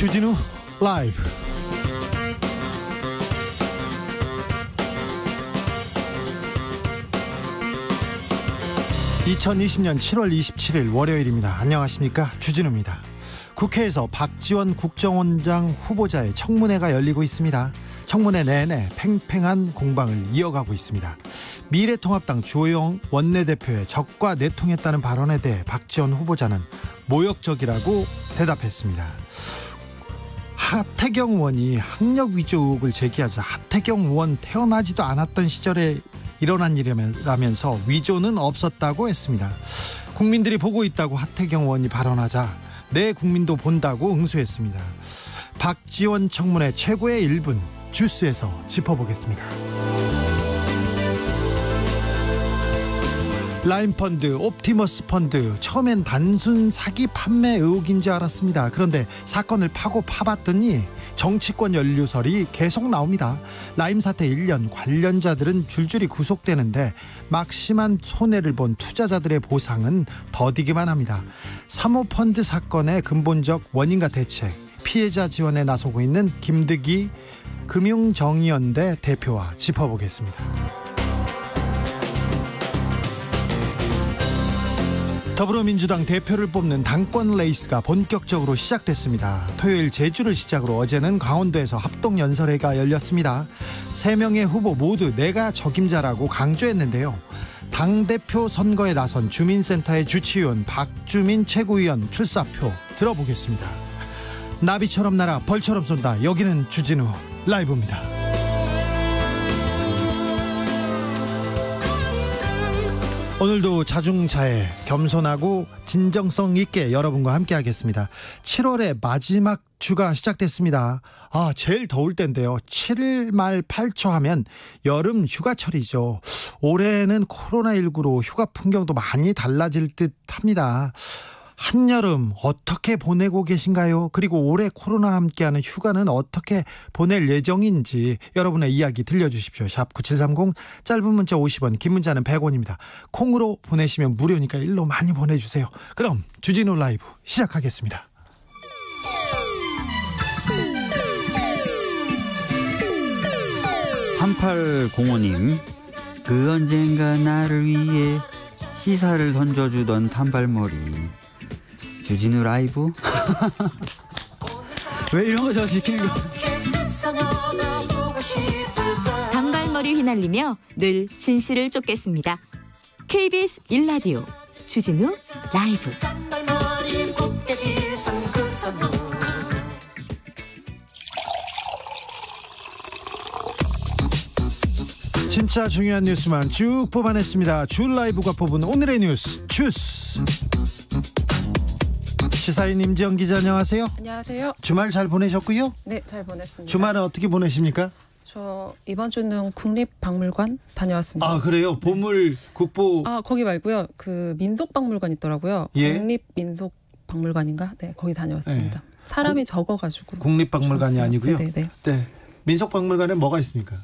주진우 라이브 2020년 7월 27일 월요일입니다. 안녕하십니까? 주진우입니다. 국회에서 박지원 국정원장 후보자의 청문회가 열리고 있습니다. 청문회 내내 팽팽한 공방을 이어가고 있습니다. 미래통합당 주호영 원내대표의 적과 내통했다는 발언에 대해 박지원 후보자는 모욕적이라고 대답했습니다. 하태경 의원이 학력 위조 의혹을 제기하자 하태경 의원 태어나지도 않았던 시절에 일어난 일이라면서 위조는 없었다고 했습니다. 국민들이 보고 있다고 하태경 의원이 발언하자 내 국민도 본다고 응수했습니다. 박지원 청문회 최고의 1분 주스에서 짚어보겠습니다. 라임펀드, 옵티머스 펀드 처음엔 단순 사기 판매 의혹인 지 알았습니다. 그런데 사건을 파고 파봤더니 정치권 연류설이 계속 나옵니다. 라임 사태 1년 관련자들은 줄줄이 구속되는데 막심한 손해를 본 투자자들의 보상은 더디기만 합니다. 사모펀드 사건의 근본적 원인과 대책, 피해자 지원에 나서고 있는 김득이 금융정의연대 대표와 짚어보겠습니다. 더불어민주당 대표를 뽑는 당권 레이스가 본격적으로 시작됐습니다. 토요일 제주를 시작으로 어제는 강원도에서 합동연설회가 열렸습니다. 세명의 후보 모두 내가 적임자라고 강조했는데요. 당대표 선거에 나선 주민센터의 주치의원 박주민 최고위원 출사표 들어보겠습니다. 나비처럼 날아 벌처럼 쏜다. 여기는 주진우 라이브입니다. 오늘도 자중자애 겸손하고 진정성 있게 여러분과 함께 하겠습니다. 7월의 마지막 주가 시작됐습니다. 아, 제일 더울 텐데요. 7말 8초 하면 여름 휴가철이죠. 올해는 코로나19로 휴가 풍경도 많이 달라질 듯 합니다. 한여름 어떻게 보내고 계신가요? 그리고 올해 코로나 와 함께하는 휴가는 어떻게 보낼 예정인지 여러분의 이야기 들려주십시오. 샵 9730 짧은 문자 50원 긴 문자는 100원입니다. 콩으로 보내시면 무료니까 일로 많이 보내주세요. 그럼 주진우 라이브 시작하겠습니다. 3 8 0 5님그 언젠가 나를 위해 시사를 던져주던 단발머리 유진우 라이브? 왜 이런 거저 시키는 거? 단발머리 휘날리며 늘 진실을 쫓겠습니다. KBS 1라디오 주진우 라이브 진짜 중요한 뉴스만 쭉 뽑아냈습니다. 줄 라이브가 뽑은 오늘의 뉴스 주스. 시사인 임지영 기자 안녕하세요. 안녕하세요. 주말 잘 보내셨고요? 네, 잘 보냈습니다. 주말은 어떻게 보내십니까? 저 이번 주는 국립박물관 다녀왔습니다. 아 그래요? 보물 네. 국보 아 거기 말고요. 그 민속박물관 있더라고요. 예? 국립민속박물관인가? 네, 거기 다녀왔습니다. 네. 사람이 적어가지고 국립박물관이 좋았어요. 아니고요. 네네. 네, 네. 네, 민속박물관에 뭐가 있습니까?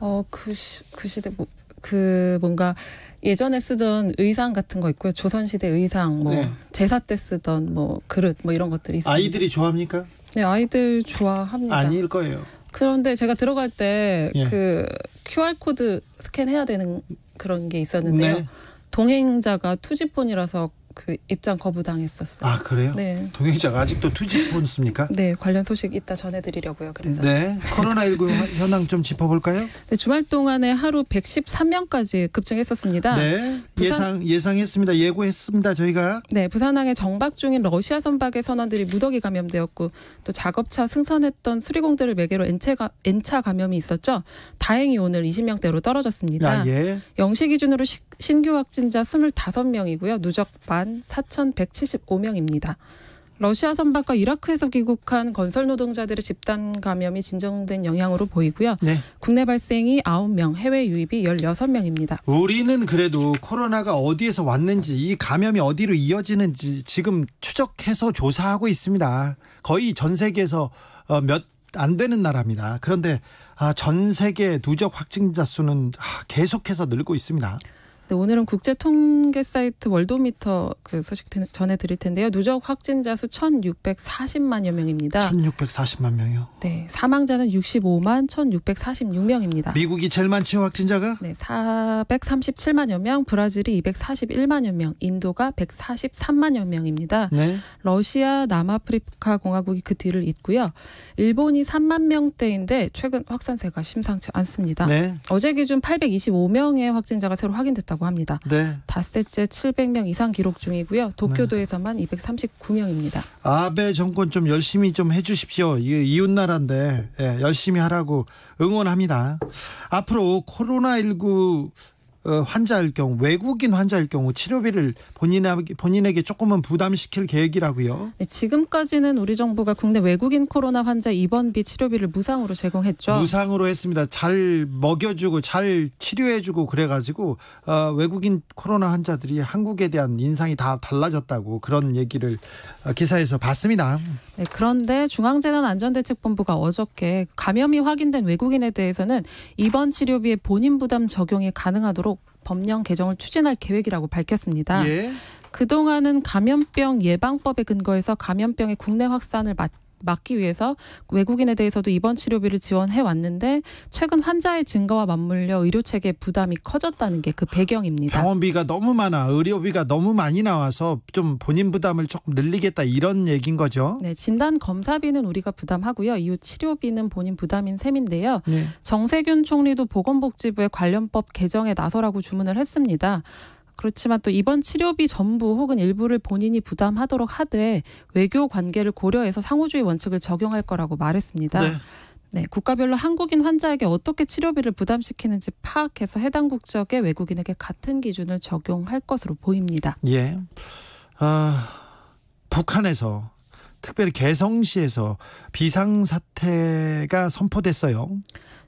어그그 그 시대 뭐, 그 뭔가 예전에 쓰던 의상 같은 거 있고요. 조선시대 의상, 뭐 네. 제사 때 쓰던 뭐 그릇 뭐 이런 것들이 있어요 아이들이 좋아합니까? 네, 아이들 좋아합니다. 아닐 거예요. 그런데 제가 들어갈 때그 예. 그 QR 코드 스캔해야 되는 그런 게 있었는데요. 네. 동행자가 투지폰이라서 그 입장 거부당했었어요. 아 그래요? 네. 동행자가 아직도 투지 보냈습니까? 네, 관련 소식 이따 전해드리려고요. 그래서 네, 코로나 19 현황 좀 짚어볼까요? 네, 주말 동안에 하루 113명까지 급증했었습니다. 네, 부산... 예상 예상했습니다. 예고했습니다. 저희가 네, 부산항에 정박 중인 러시아 선박의 선원들이 무더기 감염되었고 또 작업차 승선했던 수리공들을 매개로 엔체가, 차 감염이 있었죠. 다행히 오늘 20명대로 떨어졌습니다. 아, 예. 영시 기준으로 시, 신규 확진자 25명이고요, 누적 만만 4,175명입니다. 러시아 선박과 이라크에서 귀국한 건설 노동자들의 집단 감염이 진정된 영향으로 보이고요. 네. 국내 발생이 9명, 해외 유입이 16명입니다. 우리는 그래도 코로나가 어디에서 왔는지 이 감염이 어디로 이어지는지 지금 추적해서 조사하고 있습니다. 거의 전 세계에서 어, 몇안 되는 나라입니다. 그런데 아, 전 세계 누적 확진자 수는 아, 계속해서 늘고 있습니다. 네, 오늘은 국제 통계 사이트 월도미터 그 소식 전해 드릴 텐데요. 누적 확진자 수 1,640만여 명입니다. 1,640만 명이요. 네, 사망자는 65만 1,646명입니다. 미국이 제일 많지요, 확진자가? 네, 437만여 명, 브라질이 241만여 명, 인도가 143만여 명입니다. 네. 러시아, 남아프리카 공화국이 그 뒤를 잇고요. 일본이 3만 명대인데 최근 확산세가 심상치 않습니다. 네. 어제 기준 825명의 확진자가 새로 확인됐다 있다고 합니다. 네. 닷새째 700명 이상 기록 중이고요. 도쿄도에서만 네. 239명입니다. 아베 정권 좀 열심히 좀 해주십시오. 이웃 나라인데 예, 열심히 하라고 응원합니다. 앞으로 코로나 19 어, 환자일 경우 외국인 환자일 경우 치료비를 본인에게, 본인에게 조금은 부담시킬 계획이라고요. 네, 지금까지는 우리 정부가 국내 외국인 코로나 환자 입원비 치료비를 무상으로 제공했죠. 무상으로 했습니다. 잘 먹여주고 잘 치료해주고 그래가지고 어, 외국인 코로나 환자들이 한국에 대한 인상이 다 달라졌다고 그런 얘기를 어, 기사에서 봤습니다. 네, 그런데 중앙재난안전대책본부가 어저께 감염이 확인된 외국인에 대해서는 입원 치료비의 본인 부담 적용이 가능하도록 법령 개정을 추진할 계획이라고 밝혔습니다. 예. 그동안은 감염병 예방법에 근거해서 감염병의 국내 확산을 막 막기 위해서 외국인에 대해서도 입원 치료비를 지원해 왔는데 최근 환자의 증가와 맞물려 의료 체계 부담이 커졌다는 게 그 배경입니다. 병원비가 너무 많아 의료비가 너무 많이 나와서 좀 본인 부담을 조금 늘리겠다 이런 얘긴 거죠. 네, 진단 검사비는 우리가 부담하고요. 이후 치료비는 본인 부담인 셈인데요. 네. 정세균 총리도 보건복지부의 관련법 개정에 나서라고 주문을 했습니다. 그렇지만 또 이번 치료비 전부 혹은 일부를 본인이 부담하도록 하되 외교 관계를 고려해서 상호주의 원칙을 적용할 거라고 말했습니다. 네. 네, 국가별로 한국인 환자에게 어떻게 치료비를 부담시키는지 파악해서 해당 국적의 외국인에게 같은 기준을 적용할 것으로 보입니다. 예. 아, 북한에서 특별히 개성시에서 비상사태가 선포됐어요.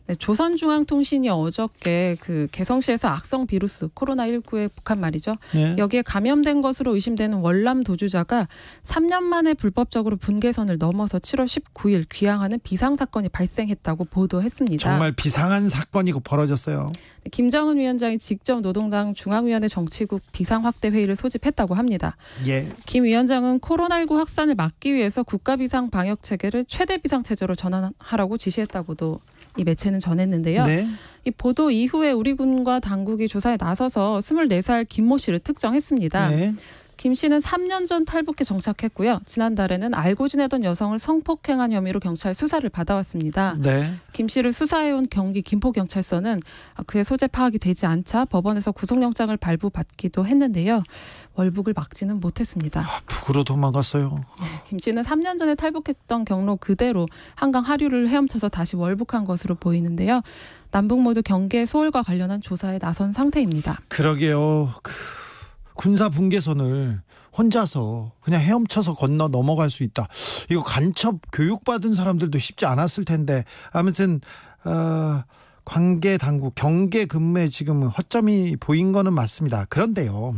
네, 조선중앙통신이 어저께 그 개성시에서 악성 비루스 코로나19에 북한 말이죠. 네. 여기에 감염된 것으로 의심되는 월남 도주자가 3년 만에 불법적으로 분계선을 넘어서 7월 19일 귀향하는 비상 사건이 발생했다고 보도했습니다. 정말 비상한 사건이 벌어졌어요. 네, 김정은 위원장이 직접 노동당 중앙위원회 정치국 비상 확대 회의를 소집했다고 합니다. 예. 김 위원장은 코로나19 확산을 막기 위해서 국가 비상 방역 체계를 최대 비상 체제로 전환하라고 지시했다고도 이 매체는 전했는데요. 네. 이 보도 이후에 우리 군과 당국이 조사에 나서서 24살 김모 씨를 특정했습니다. 네. 김 씨는 3년 전 탈북해 정착했고요. 지난달에는 알고 지내던 여성을 성폭행한 혐의로 경찰 수사를 받아왔습니다. 네. 김 씨를 수사해온 경기 김포경찰서는 아, 그의 소재 파악이 되지 않자 법원에서 구속영장을 발부받기도 했는데요. 월북을 막지는 못했습니다. 아, 북으로 도망갔어요. 네, 김 씨는 3년 전에 탈북했던 경로 그대로 한강 하류를 헤엄쳐서 다시 월북한 것으로 보이는데요. 남북 모두 경계 소홀과 관련한 조사에 나선 상태입니다. 그러게요. 그... 군사 분계선을 혼자서 그냥 헤엄쳐서 건너 넘어갈 수 있다. 이거 간첩 교육받은 사람들도 쉽지 않았을 텐데 아무튼 어, 관계 당국 경계 근무에 지금 허점이 보인 거는 맞습니다. 그런데요.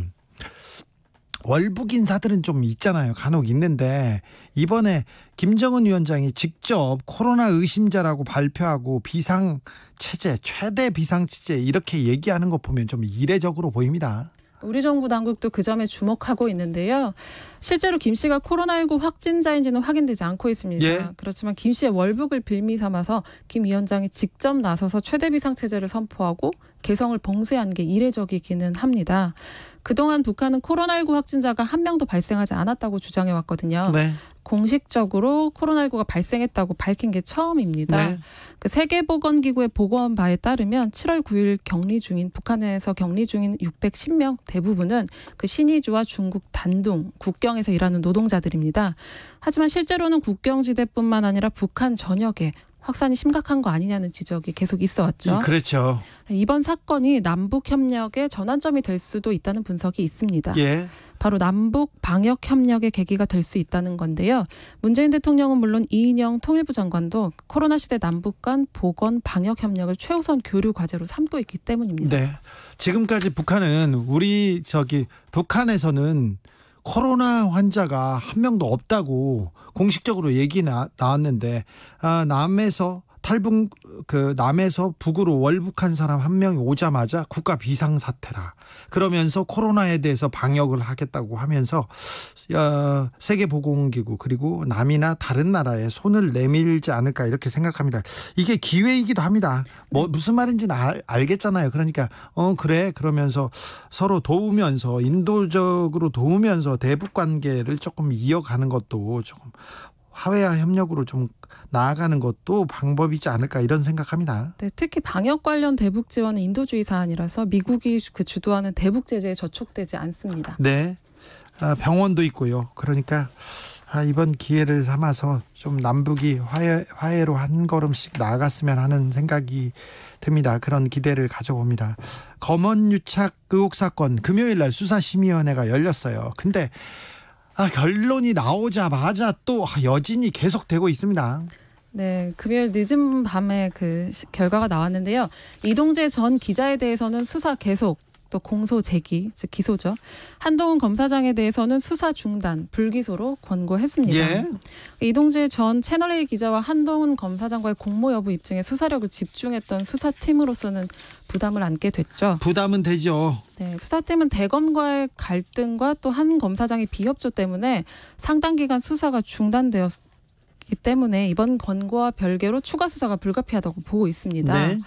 월북 인사들은 좀 있잖아요. 간혹 있는데 이번에 김정은 위원장이 직접 코로나 의심자라고 발표하고 비상 체제 최대 비상 체제 이렇게 얘기하는 거 보면 좀 이례적으로 보입니다. 우리 정부 당국도 그 점에 주목하고 있는데요. 실제로 김 씨가 코로나19 확진자인지는 확인되지 않고 있습니다. 예. 그렇지만 김 씨의 월북을 빌미 삼아서 김 위원장이 직접 나서서 최대 비상체제를 선포하고 개성을 봉쇄한 게 이례적이기는 합니다. 그동안 북한은 코로나19 확진자가 한 명도 발생하지 않았다고 주장해 왔거든요. 네. 공식적으로 코로나19가 발생했다고 밝힌 게 처음입니다. 네. 그 세계보건기구의 보건 바에 따르면 7월 9일 격리 중인 북한에서 격리 중인 610명 대부분은 그 신의주와 중국 단둥 국경에서 일하는 노동자들입니다. 하지만 실제로는 국경지대뿐만 아니라 북한 전역에 확산이 심각한 거 아니냐는 지적이 계속 있어 왔죠. 음, 그렇죠. 이번 사건이 남북 협력의 전환점이 될 수도 있다는 분석이 있습니다. 예. 바로 남북 방역 협력의 계기가 될 수 있다는 건데요. 문재인 대통령은 물론 이인영 통일부 장관도 코로나 시대 남북 간 보건 방역 협력을 최우선 교류 과제로 삼고 있기 때문입니다. 네. 지금까지 북한은 우리 저기 북한에서는 코로나 환자가 한 명도 없다고 공식적으로 얘기 나, 나왔는데 아, 남에서 탈북 그 남에서 북으로 월북한 사람 한 명이 오자마자 국가 비상 사태라 그러면서 코로나에 대해서 방역을 하겠다고 하면서 어, 세계 보건기구 그리고 남이나 다른 나라에 손을 내밀지 않을까 이렇게 생각합니다. 이게 기회이기도 합니다. 뭐 무슨 말인지는 알, 알겠잖아요. 그러니까 어 그래 그러면서 서로 도우면서 인도적으로 도우면서 대북 관계를 조금 이어가는 것도 조금 화회와 협력으로 좀 나아가는 것도 방법이지 않을까 이런 생각합니다. 네, 특히 방역 관련 대북 지원은 인도주의 사안이라서 미국이 그 주도하는 대북 제재에 저촉되지 않습니다. 네. 아, 병원도 있고요. 그러니까 아, 이번 기회를 삼아서 좀 남북이 화해, 화해로 한 걸음씩 나아갔으면 하는 생각이 듭니다. 그런 기대를 가져봅니다. 검언 유착 의혹 사건 금요일 날 수사심의위원회가 열렸어요. 근데 아, 결론이 나오자마자 또 여진이 계속되고 있습니다. 네, 금요일 늦은 밤에 그 결과가 나왔는데요. 이동재 전 기자에 대해서는 수사 계속 또 공소 제기, 즉 기소죠. 한동훈 검사장에 대해서는 수사 중단, 불기소로 권고했습니다. 예. 이동재 전 채널A 기자와 한동훈 검사장과의 공모 여부 입증에 수사력을 집중했던 수사팀으로서는 부담을 안게 됐죠. 부담은 되죠. 네, 수사팀은 대검과의 갈등과 또 한 검사장의 비협조 때문에 상당 기간 수사가 중단되었기 때문에 이번 권고와 별개로 추가 수사가 불가피하다고 보고 있습니다. 네.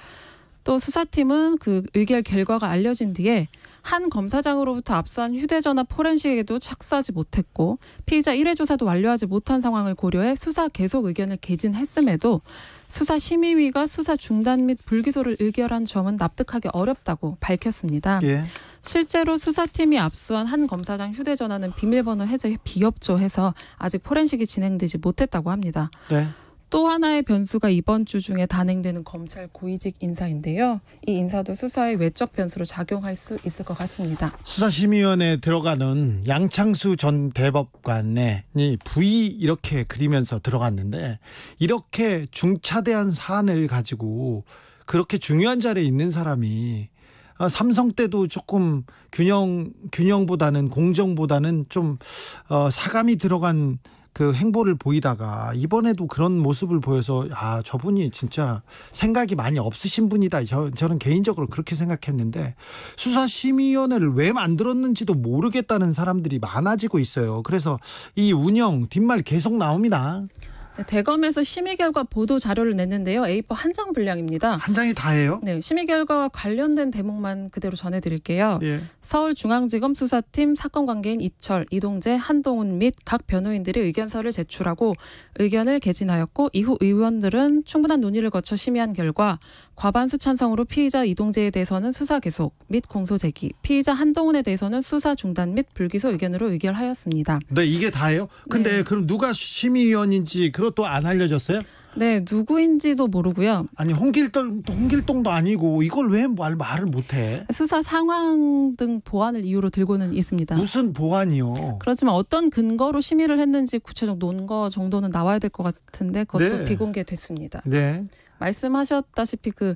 또 수사팀은 그 의결 결과가 알려진 뒤에 한 검사장으로부터 압수한 휴대전화 포렌식에도 착수하지 못했고 피의자 1회 조사도 완료하지 못한 상황을 고려해 수사 계속 의견을 개진했음에도 수사심의위가 수사 중단 및 불기소를 의결한 점은 납득하기 어렵다고 밝혔습니다. 예. 실제로 수사팀이 압수한 한 검사장 휴대전화는 비밀번호 해제 비협조해서 아직 포렌식이 진행되지 못했다고 합니다. 네. 또 하나의 변수가 이번 주 중에 단행되는 검찰 고위직 인사인데요. 이 인사도 수사의 외적 변수로 작용할 수 있을 것 같습니다. 수사심의위원회에 들어가는 양창수 전 대법관의 부의 이렇게 그리면서 들어갔는데 이렇게 중차대한 사안을 가지고 그렇게 중요한 자리에 있는 사람이 아, 삼성 때도 조금 균형 균형보다는 공정보다는 좀 어, 사감이 들어간 그 행보를 보이다가 이번에도 그런 모습을 보여서 아 저분이 진짜 생각이 많이 없으신 분이다. 저, 저는 개인적으로 그렇게 생각했는데 수사심의위원회를 왜 만들었는지도 모르겠다는 사람들이 많아지고 있어요. 그래서 이 운영 뒷말 계속 나옵니다. 대검에서 심의 결과 보도 자료를 냈는데요. A4 한 장 분량입니다. 한 장이 다예요? 네, 심의 결과와 관련된 대목만 그대로 전해드릴게요. 예. 서울중앙지검 수사팀 사건 관계인 이철, 이동재, 한동훈 및 각 변호인들이 의견서를 제출하고 의견을 개진하였고 이후 의원들은 충분한 논의를 거쳐 심의한 결과 과반수 찬성으로 피의자 이동재에 대해서는 수사 계속 및 공소 제기, 피의자 한동훈에 대해서는 수사 중단 및 불기소 의견으로 의결하였습니다. 네, 이게 다예요? 근데 네. 그럼 누가 심의위원인지 그것도 안 알려졌어요? 네, 누구인지도 모르고요. 아니 홍길동 홍길동도 아니고 이걸 왜 말, 말을 못해? 수사 상황 등 보완을 이유로 들고는 있습니다. 무슨 보완이요? 그렇지만 어떤 근거로 심의를 했는지 구체적 논거 정도는 나와야 될 것 같은데 그것도 네. 비공개됐습니다. 네. 말씀하셨다시피 그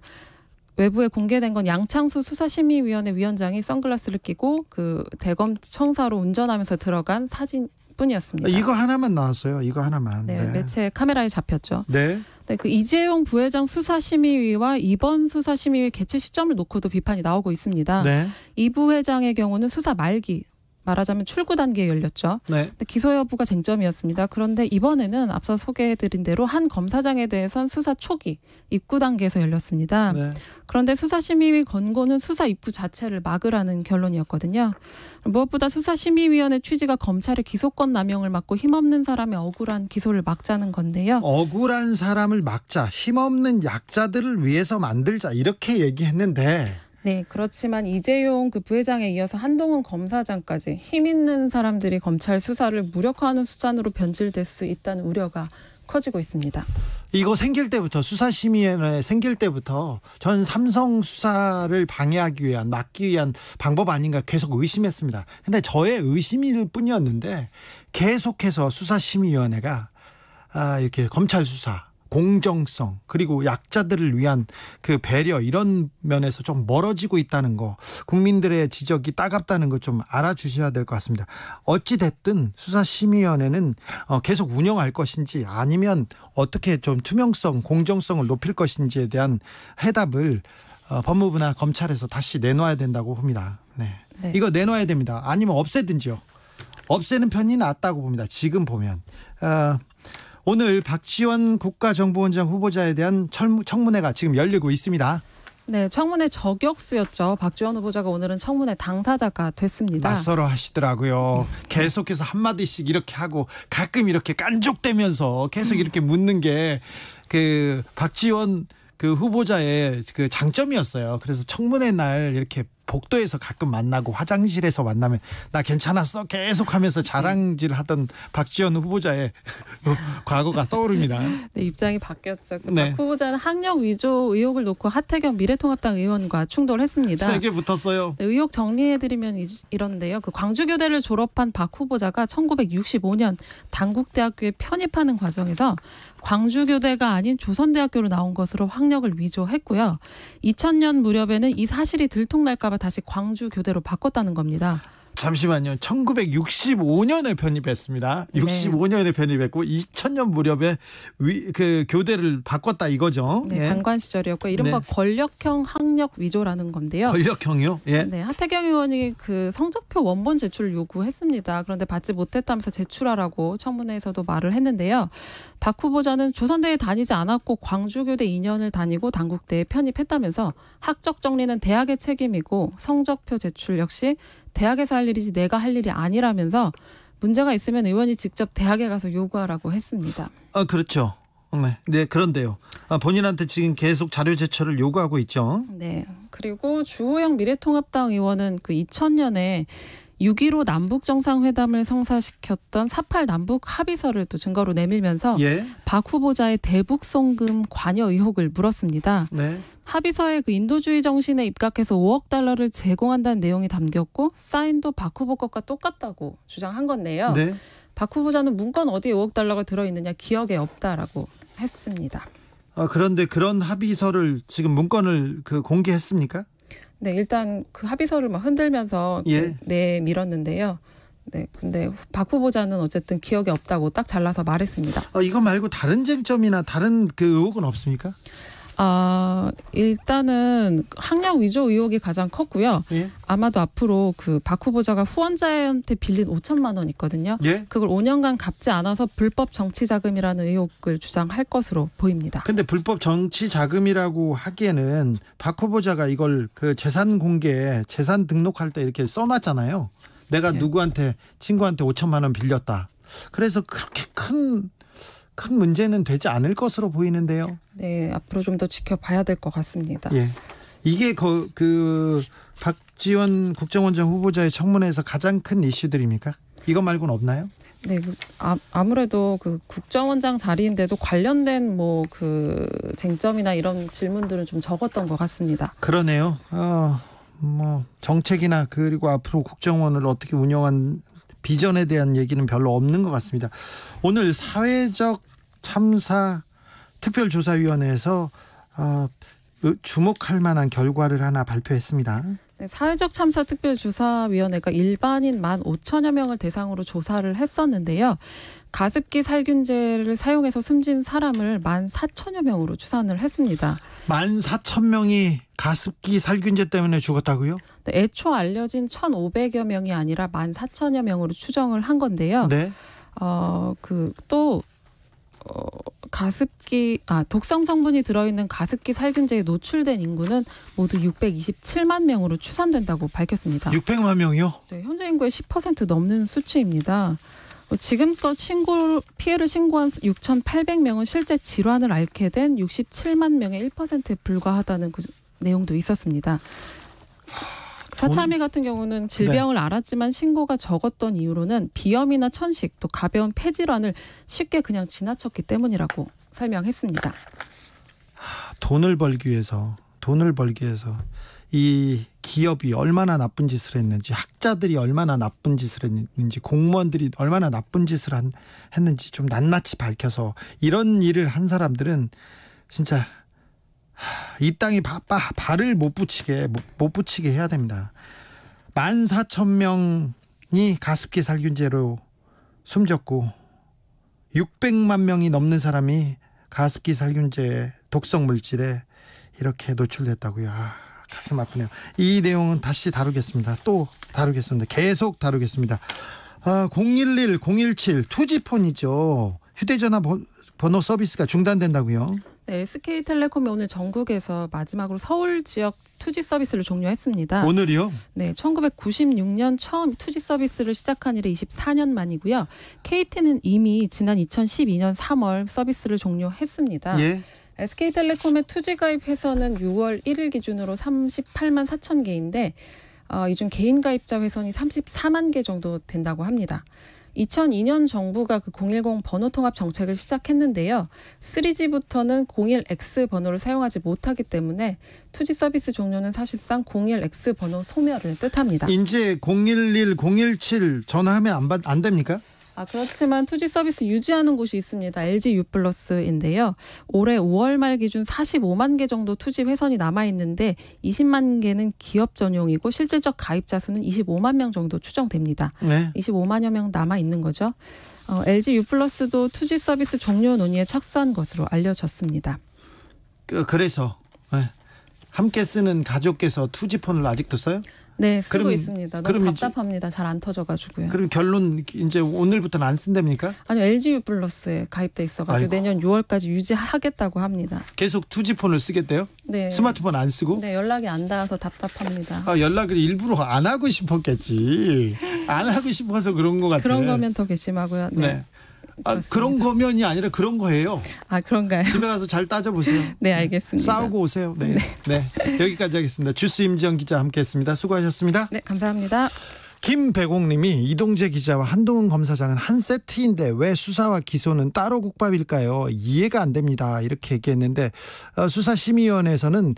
외부에 공개된 건 양창수 수사심의위원회 위원장이 선글라스를 끼고 그 대검 청사로 운전하면서 들어간 사진 뿐이었습니다. 이거 하나만 나왔어요. 이거 하나만. 네, 네. 매체 카메라에 잡혔죠. 네. 네, 그 이재용 부회장 수사심의위와 이번 수사심의위 개최 시점을 놓고도 비판이 나오고 있습니다. 네. 이 부회장의 경우는 수사 말기 말하자면 출구 단계에 열렸죠. 네. 기소 여부가 쟁점이었습니다. 그런데 이번에는 앞서 소개해드린 대로 한 검사장에 대해선 수사 초기 입구 단계에서 열렸습니다. 네. 그런데 수사심의위 권고는 수사 입구 자체를 막으라는 결론이었거든요. 무엇보다 수사심의위원회 취지가 검찰의 기소권 남용을 막고 힘없는 사람의 억울한 기소를 막자는 건데요. 억울한 사람을 막자, 힘없는 약자들을 위해서 만들자 이렇게 얘기했는데 네, 그렇지만 이재용 그 부회장에 이어서 한동훈 검사장까지 힘 있는 사람들이 검찰 수사를 무력화하는 수단으로 변질될 수 있다는 우려가 커지고 있습니다. 이거 생길 때부터 수사심의위원회 생길 때부터 전 삼성 수사를 방해하기 위한 막기 위한 방법 아닌가 계속 의심했습니다. 근데 저의 의심일 뿐이었는데 계속해서 수사심의위원회가 아, 이렇게 검찰 수사 공정성 그리고 약자들을 위한 그 배려 이런 면에서 좀 멀어지고 있다는 거 국민들의 지적이 따갑다는 것좀 알아주셔야 될 것 같습니다. 어찌 됐든 수사심의위원회는 어, 계속 운영할 것인지 아니면 어떻게 좀 투명성 공정성을 높일 것인지에 대한 해답을 어, 법무부나 검찰에서 다시 내놔야 된다고 봅니다. 네. 네. 이거 내놔야 됩니다. 아니면 없애든지요. 없애는 편이 낫다고 봅니다. 지금 보면. 어, 오늘 박지원 국가정보원장 후보자에 대한 청문회가 지금 열리고 있습니다. 네, 청문회 저격수였죠. 박지원 후보자가 오늘은 청문회 당사자가 됐습니다. 맞서러 하시더라고요. 네. 계속해서 한마디씩 이렇게 하고 가끔 이렇게 깐족대면서 계속 이렇게 묻는 게 그 박지원 그 후보자의 그 장점이었어요. 그래서 청문회 날 이렇게 복도에서 가끔 만나고 화장실에서 만나면 나 괜찮았어 계속 하면서 자랑질 하던 박지원 후보자의 과거가 떠오릅니다. 네, 입장이 바뀌었죠. 그 네. 박 후보자는 학력 위조 의혹을 놓고 하태경 미래통합당 의원과 충돌했습니다. 세게 붙었어요. 네, 의혹 정리해드리면 이런데요. 그 광주교대를 졸업한 박 후보자가 1965년 당국대학교에 편입하는 과정에서 광주교대가 아닌 조선대학교로 나온 것으로 학력을 위조했고요. 2000년 무렵에는 이 사실이 들통날까봐 다시 광주 교대로 바꿨다는 겁니다. 잠시만요. 1965년에 편입했습니다. 65년에 편입했고 2000년 무렵에 위, 그 교대를 바꿨다 이거죠. 네, 예. 장관 시절이었고 이른바 네. 권력형 학력 위조라는 건데요. 권력형이요? 예. 네, 하태경 의원이 그 성적표 원본 제출을 요구했습니다. 그런데 받지 못했다면서 제출하라고 청문회에서도 말을 했는데요. 박 후보자는 조선대에 다니지 않았고 광주교대 2년을 다니고 당국대에 편입했다면서 학적 정리는 대학의 책임이고 성적표 제출 역시 대학에서 할 일이지 내가 할 일이 아니라면서 문제가 있으면 의원이 직접 대학에 가서 요구하라고 했습니다. 아 그렇죠. 네, 네 그런데요. 아, 본인한테 지금 계속 자료 제출을 요구하고 있죠. 네. 그리고 주호영 미래통합당 의원은 그 2000년에 6.15 남북정상회담을 성사시켰던 사팔 남북 합의서를 또 증거로 내밀면서 예. 박 후보자의 대북 송금 관여 의혹을 물었습니다. 네. 합의서에 그 인도주의 정신에 입각해서 5억 달러를 제공한다는 내용이 담겼고 사인도 박 후보 것과 똑같다고 주장한 건데요. 네. 박 후보자는 문건 어디에 5억 달러가 들어있느냐 기억에 없다라고 했습니다. 아, 그런데 그런 합의서를 지금 문건을 그 공개했습니까? 네, 일단 그 합의서를 막 흔들면서 그 예. 내밀었는데요. 네, 근데 박 후보자는 어쨌든 기억이 없다고 딱 잘라서 말했습니다. 아, 이거 말고 다른 쟁점이나 다른 그 의혹은 없습니까? 아 일단은 학력 위조 의혹이 가장 컸고요. 예? 아마도 앞으로 그박 후보자가 후원자한테 빌린 5천만 원 있거든요. 예? 그걸 5년간 갚지 않아서 불법 정치 자금이라는 의혹을 주장할 것으로 보입니다. 근데 불법 정치 자금이라고 하기에는 박 후보자가 이걸 그 재산 공개, 재산 등록할 때 이렇게 써놨잖아요. 내가 예. 누구한테 친구한테 5천만 원 빌렸다. 그래서 그렇게 큰큰 문제는 되지 않을 것으로 보이는데요. 네, 앞으로 좀 더 지켜봐야 될 것 같습니다. 예. 이게 그, 그 박지원 국정원장 후보자의 청문회에서 가장 큰 이슈들입니까? 이거 말고는 없나요? 네, 아, 아무래도 그 국정원장 자리인데도 관련된 뭐 그 쟁점이나 이런 질문들은 좀 적었던 것 같습니다. 그러네요. 어, 뭐 정책이나 그리고 앞으로 국정원을 어떻게 운영한 비전에 대한 얘기는 별로 없는 것 같습니다. 오늘 사회적 참사 특별조사위원회에서 어, 주목할 만한 결과를 하나 발표했습니다. 네, 사회적 참사 특별조사위원회가 일반인 만 5천여 명을 대상으로 조사를 했었는데요. 가습기 살균제를 사용해서 숨진 사람을 만 4천여 명으로 추산을 했습니다. 만 4천 명이 가습기 살균제 때문에 죽었다고요? 네, 애초 알려진 1,500여 명이 아니라 만 4천여 명으로 추정을 한 건데요. 네. 어그또 어, 가습기 아 독성 성분이 들어있는 가습기 살균제에 노출된 인구는 모두 627만 명으로 추산된다고 밝혔습니다. 600만 명이요? 네, 현재 인구의 10% 넘는 수치입니다. 지금껏 신고 피해를 신고한 6,800명은 실제 질환을 앓게 된 67만 명의 1%에 불과하다는 그 내용도 있었습니다. 사참이 같은 경우는 질병을 네. 알았지만 신고가 적었던 이유로는 비염이나 천식 또 가벼운 폐질환을 쉽게 그냥 지나쳤기 때문이라고 설명했습니다. 돈을 벌기 위해서 돈을 벌기 위해서 이 기업이 얼마나 나쁜 짓을 했는지 학자들이 얼마나 나쁜 짓을 했는지 공무원들이 얼마나 나쁜 짓을 한, 했는지 좀 낱낱이 밝혀서 이런 일을 한 사람들은 진짜 이 땅이 바빠 발을 못 붙이게 못 붙이게 해야 됩니다. 만 사천 명이 가습기 살균제로 숨졌고 600만 명이 넘는 사람이 가습기 살균제 독성 물질에 이렇게 노출됐다고요. 아, 가슴 아프네요. 이 내용은 다시 다루겠습니다. 또 다루겠습니다. 계속 다루겠습니다. 아, 011, 017 투지폰이죠. 휴대전화 번호 서비스가 중단된다고요. 네, SK텔레콤이 오늘 전국에서 마지막으로 서울 지역 투지 서비스를 종료했습니다. 오늘이요? 네, 1996년 처음 투지 서비스를 시작한 이래 24년 만이고요. KT는 이미 지난 2012년 3월 서비스를 종료했습니다. 예. SK텔레콤의 투지 가입 회선는 6월 1일 기준으로 38만 4천 개인데 어, 이 중 개인 가입자 회선이 34만 개 정도 된다고 합니다. 2002년 정부가 그 010 번호 통합 정책을 시작했는데요. 3G부터는 01X 번호를 사용하지 못하기 때문에 2G 서비스 종료는 사실상 01X 번호 소멸을 뜻합니다. 이제 011, 017 전화하면 안, 받, 안 됩니까? 아, 그렇지만 투지 서비스 유지하는 곳이 있습니다. LG U+인데요. 올해 5월 말 기준 45만 개 정도 투지 회선이 남아 있는데 20만 개는 기업 전용이고 실질적 가입자 수는 25만 명 정도 추정됩니다. 네. 25만여 명 남아 있는 거죠. 어, LG U+도 투지 서비스 종료 논의에 착수한 것으로 알려졌습니다. 그, 그래서 네. 함께 쓰는 가족께서 투지폰을 아직도 써요? 네, 쓰고 그럼, 있습니다. 너무 답답합니다. 잘 안 터져가지고요. 그럼 결론 이제 오늘부터는 안 쓴답니까? 아니요, LGU 플러스에 가입돼 있어가지고 아이고. 내년 6월까지 유지하겠다고 합니다. 계속 투지폰을 쓰겠대요? 네. 스마트폰 안 쓰고? 네, 연락이 안 닿아서 답답합니다. 아, 연락을 일부러 안 하고 싶었겠지. 안 하고 싶어서 그런 것 같아요. 그런 거면 더 괘씸하고요. 네. 네. 아, 그런 거면이 아니라 그런 거예요. 아 그런가요? 집에 가서 잘 따져보세요. 네 알겠습니다. 싸우고 오세요. 네. 네. 네. 여기까지 하겠습니다. 주스 임지영 기자 함께했습니다. 수고하셨습니다. 네 감사합니다. 김배공님이 이동재 기자와 한동훈 검사장은 한 세트인데 왜 수사와 기소는 따로 국밥일까요? 이해가 안 됩니다. 이렇게 얘기했는데 어, 수사심의위원회에서는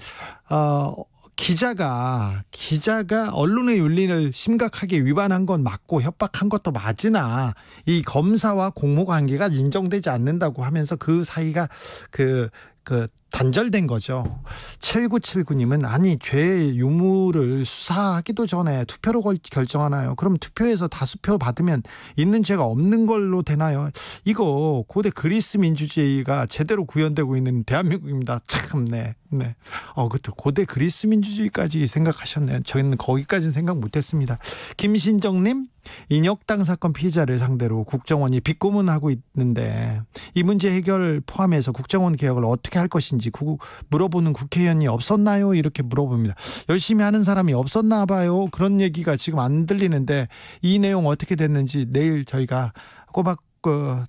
어, 기자가 기자가 언론의 윤리를 심각하게 위반한 건 맞고 협박한 것도 맞으나 이 검사와 공모 관계가 인정되지 않는다고 하면서 그 사이가 그그 그, 그 단절된 거죠. 7979님은 아니 죄의 유무를 수사하기도 전에 투표로 걸, 결정하나요? 그럼 투표에서 다수표 받으면 있는 죄가 없는 걸로 되나요? 이거 고대 그리스 민주주의가 제대로 구현되고 있는 대한민국입니다. 참네. 네. 어, 그때 그렇죠. 고대 그리스 민주주의까지 생각하셨네요. 저희는 거기까지는 생각 못했습니다. 김신정님, 인혁당 사건 피해자를 상대로 국정원이 비꼬문하고 있는데 이 문제 해결 포함해서 국정원 개혁을 어떻게 할 것인지. 있는지 구, 물어보는 국회의원이 없었나요? 이렇게 물어봅니다. 열심히 하는 사람이 없었나 봐요. 그런 얘기가 지금 안 들리는데 이 내용 어떻게 됐는지 내일 저희가 꼬박 어,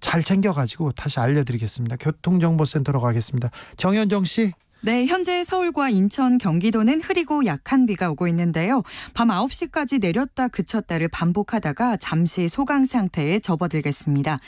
잘 챙겨가지고 다시 알려드리겠습니다. 교통정보센터로 가겠습니다. 정현정 씨. 네, 현재 서울과 인천, 경기도는 흐리고 약한 비가 오고 있는데요. 밤 9시까지 내렸다 그쳤다를 반복하다가 잠시 소강 상태에 접어들겠습니다.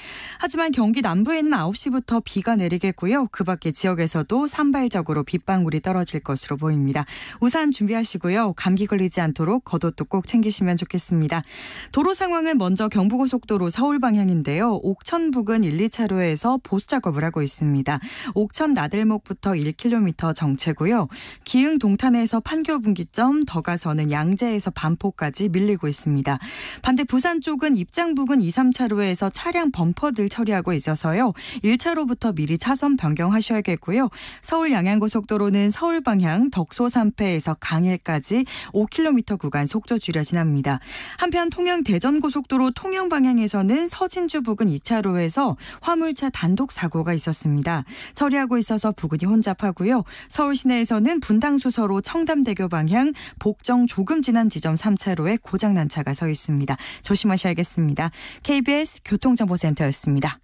하지만 경기 남부에는 9시부터 비가 내리겠고요. 그 밖의 지역에서도 산발적으로 빗방울이 떨어질 것으로 보입니다. 우산 준비하시고요. 감기 걸리지 않도록 겉옷도 꼭 챙기시면 좋겠습니다. 도로 상황은 먼저 경부고속도로 서울 방향인데요. 옥천 부근 1, 2차로에서 보수 작업을 하고 있습니다. 옥천 나들목부터 1km 정체고요. 기흥 동탄에서 판교 분기점, 더 가서는 양재에서 반포까지 밀리고 있습니다. 반대 부산 쪽은 입장 부근 2, 3차로에서 차량 범퍼들 처리하고 있어서요. 1차로부터 미리 차선 변경하셔야겠고요. 서울 양양고속도로는 서울 방향 덕소 산패에서 강일까지 5km 구간 속도 줄여 지납니다. 한편 통영 대전 고속도로 통영 방향에서는 서진주 부근 2차로에서 화물차 단독 사고가 있었습니다. 처리하고 있어서 부근이 혼잡하고요. 서울 시내에서는 분당 수서로 청담대교 방향 복정 조금 지난 지점 3차로에 고장난 차가 서 있습니다. 조심하셔야겠습니다. KBS 교통정보센터였습니다.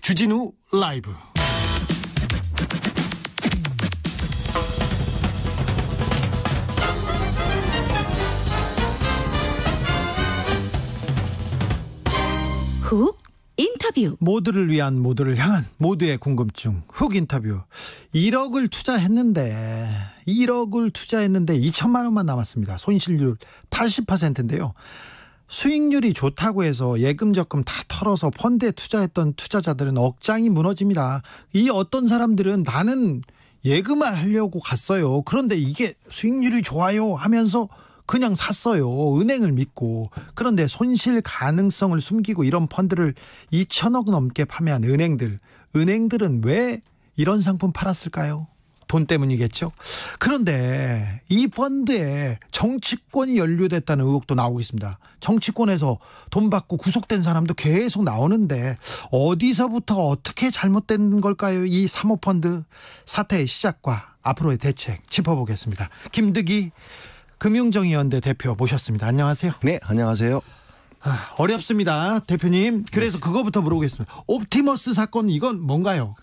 주진우 라이브. 훅 인터뷰 모두를 위한 모두를 향한 모두의 궁금증 훅 인터뷰 1억을 투자했는데 1억을 투자했는데 2천만 원만 남았습니다 손실률 80%인데요 수익률이 좋다고 해서 예금 적금 다 털어서 펀드에 투자했던 투자자들은 억장이 무너집니다 이 어떤 사람들은 나는 예금을 하려고 갔어요 그런데 이게 수익률이 좋아요 하면서 그냥 샀어요. 은행을 믿고. 그런데 손실 가능성을 숨기고 이런 펀드를 2천억 넘게 판매한 은행들. 은행들은 왜 이런 상품 팔았을까요? 돈 때문이겠죠. 그런데 이 펀드에 정치권이 연루됐다는 의혹도 나오고 있습니다. 정치권에서 돈 받고 구속된 사람도 계속 나오는데 어디서부터 어떻게 잘못된 걸까요? 이 사모펀드 사태의 시작과 앞으로의 대책 짚어보겠습니다. 김득이 금융정의연대 대표 모셨습니다. 안녕하세요. 네, 안녕하세요. 아, 어렵습니다, 대표님. 그래서 네. 그거부터 물어보겠습니다. 옵티머스 사건 이건 뭔가요?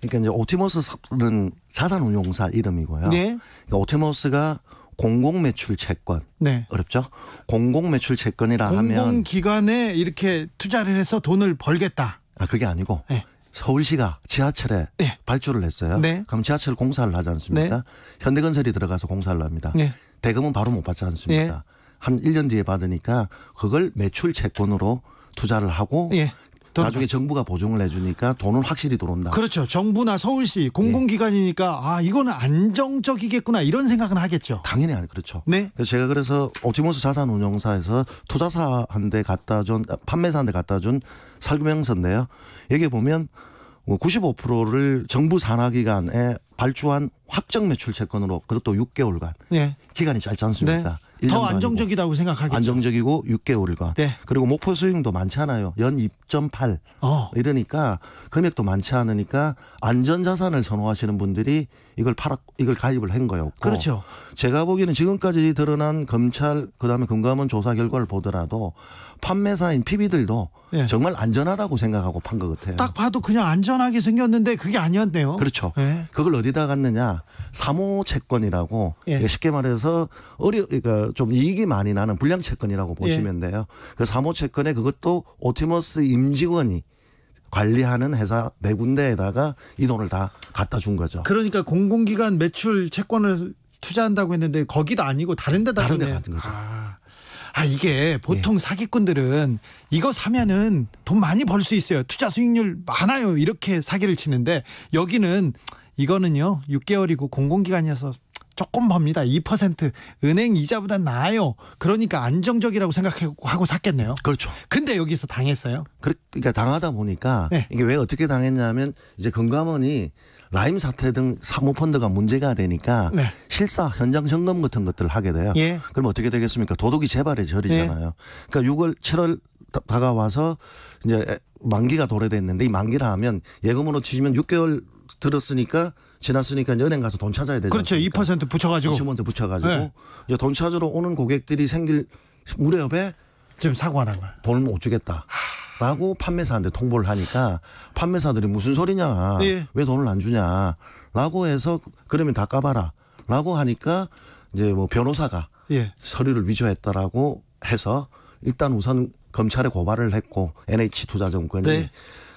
그러니까 이제 옵티머스는 자산운용사 이름이고요. 네. 그러니까 옵티머스가 공공매출 채권 네. 어렵죠? 공공매출 채권이라 하면 공공기관에 이렇게 투자를 해서 돈을 벌겠다. 아 그게 아니고 네. 서울시가 지하철에 네. 발주를 했어요. 네. 그럼 지하철 공사를 하지 않습니까? 네. 현대건설이 들어가서 공사를 합니다. 네. 대금은 바로 못 받지 않습니까? 예. 한 1년 뒤에 받으니까 그걸 매출 채권으로 투자를 하고 예. 나중에 정부가 보증을 해주니까 돈은 확실히 들어온다. 그렇죠. 정부나 서울시 공공기관이니까 예. 아 이거는 안정적이겠구나 이런 생각은 하겠죠. 당연히 아니 그렇죠. 네. 그래서 제가 그래서 옵티머스 자산운용사에서 투자사한테 갖다 준 아, 판매사한테 갖다 준 설명서인데요. 여기 보면 95%를 뭐 정부 산하기관에 발주한 확정 매출 채권으로 그것도 6개월간 네. 예. 기간이 짧지 않습니까? 네. 더 안정적이라고 생각하겠죠. 안정적이고 6개월간. 네. 그리고 목표 수익도 많잖아요. 연 2.8. 어. 이러니까 금액도 많지 않으니까 안전 자산을 선호하시는 분들이 이걸 팔아 이걸 가입을 한 거였고. 그렇죠. 제가 보기에는 지금까지 드러난 검찰 그다음에 금감원 조사 결과를 보더라도 판매사인 PB들도 예. 정말 안전하다고 생각하고 판 것 같아요. 딱 봐도 그냥 안전하게 생겼는데 그게 아니었네요. 그렇죠. 예. 그걸 어디다 갔느냐? 사모 채권이라고 예. 쉽게 말해서 어려 그러니까 좀 이익이 많이 나는 불량 채권이라고 보시면 예. 돼요. 그 사모 채권에 그것도 오티머스 임직원이 관리하는 회사 네 군데에다가 이 돈을 다 갖다 준 거죠. 그러니까 공공기관 매출 채권을 투자한다고 했는데 거기도 아니고 다른 데다 다른 데 같은 거죠. 아. 아 이게 보통 예. 사기꾼들은 이거 사면은 돈 많이 벌 수 있어요. 투자 수익률 많아요. 이렇게 사기를 치는데 여기는 이거는요. 6개월이고 공공기관이어서 조금 법니다. 2% 은행 이자보다 나아요. 그러니까 안정적이라고 생각하고 샀겠네요. 그렇죠. 근데 여기서 당했어요. 그러니까 당하다 보니까 네. 이게 왜 어떻게 당했냐면 이제 금감원이 라임 사태 등 사모펀드가 문제가 되니까 네. 실사 현장 점검 같은 것들을 하게 돼요. 예. 그럼 어떻게 되겠습니까? 도둑이 재발의 절이잖아요. 예. 그러니까 6월, 7월 다가와서 이제 만기가 도래됐는데 이 만기라 하면 예금으로 치시면 6개월 들었으니까 지났으니까 이제 은행 가서 돈 찾아야 되죠. 그렇죠. 않습니까? 2% 붙여가지고. 2% 붙여가지고. 네. 이제 돈 찾으러 오는 고객들이 생길 무렵에 지금 사고 안한 거야. 돈을 못 주겠다. 하... 라고 판매사한테 통보를 하니까 판매사들이 무슨 소리냐. 예. 왜 돈을 안 주냐. 라고 해서 그러면 다 까봐라. 라고 하니까 이제 뭐 변호사가 예. 서류를 위조했다라고 해서 일단 우선 검찰에 고발을 했고 NH 투자증권이 네.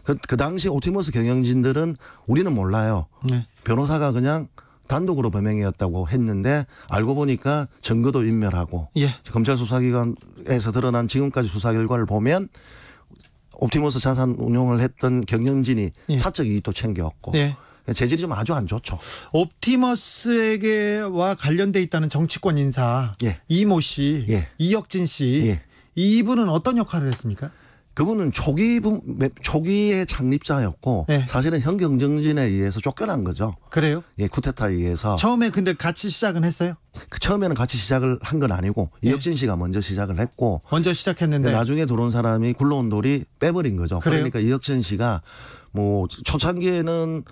그, 그 당시 오티머스 경영진들은 우리는 몰라요. 네. 변호사가 그냥 단독으로 범행이었다고 했는데 알고 보니까 증거도 인멸하고 예. 검찰 수사기관에서 드러난 지금까지 수사 결과를 보면 옵티머스 자산 운용을 했던 경영진이 예. 사적 이익도 챙겨왔고 예. 재질이 좀 아주 안 좋죠. 옵티머스에게와 관련돼 있다는 정치권 인사 예. 이모 씨, 예. 이혁진 씨 예. 이분은 어떤 역할을 했습니까? 그분은 초기 초기의 창립자였고 네. 사실은 현경정진에 의해서 쫓겨난 거죠. 그래요? 예, 쿠데타에 의해서. 처음에 근데 같이 시작은 했어요? 그 처음에는 같이 시작을 한 건 아니고 네. 이혁진 씨가 먼저 시작을 했고 먼저 시작했는데 나중에 들어온 사람이 굴러온 돌이 빼버린 거죠. 그래요? 그러니까 이혁진 씨가 뭐 초창기에는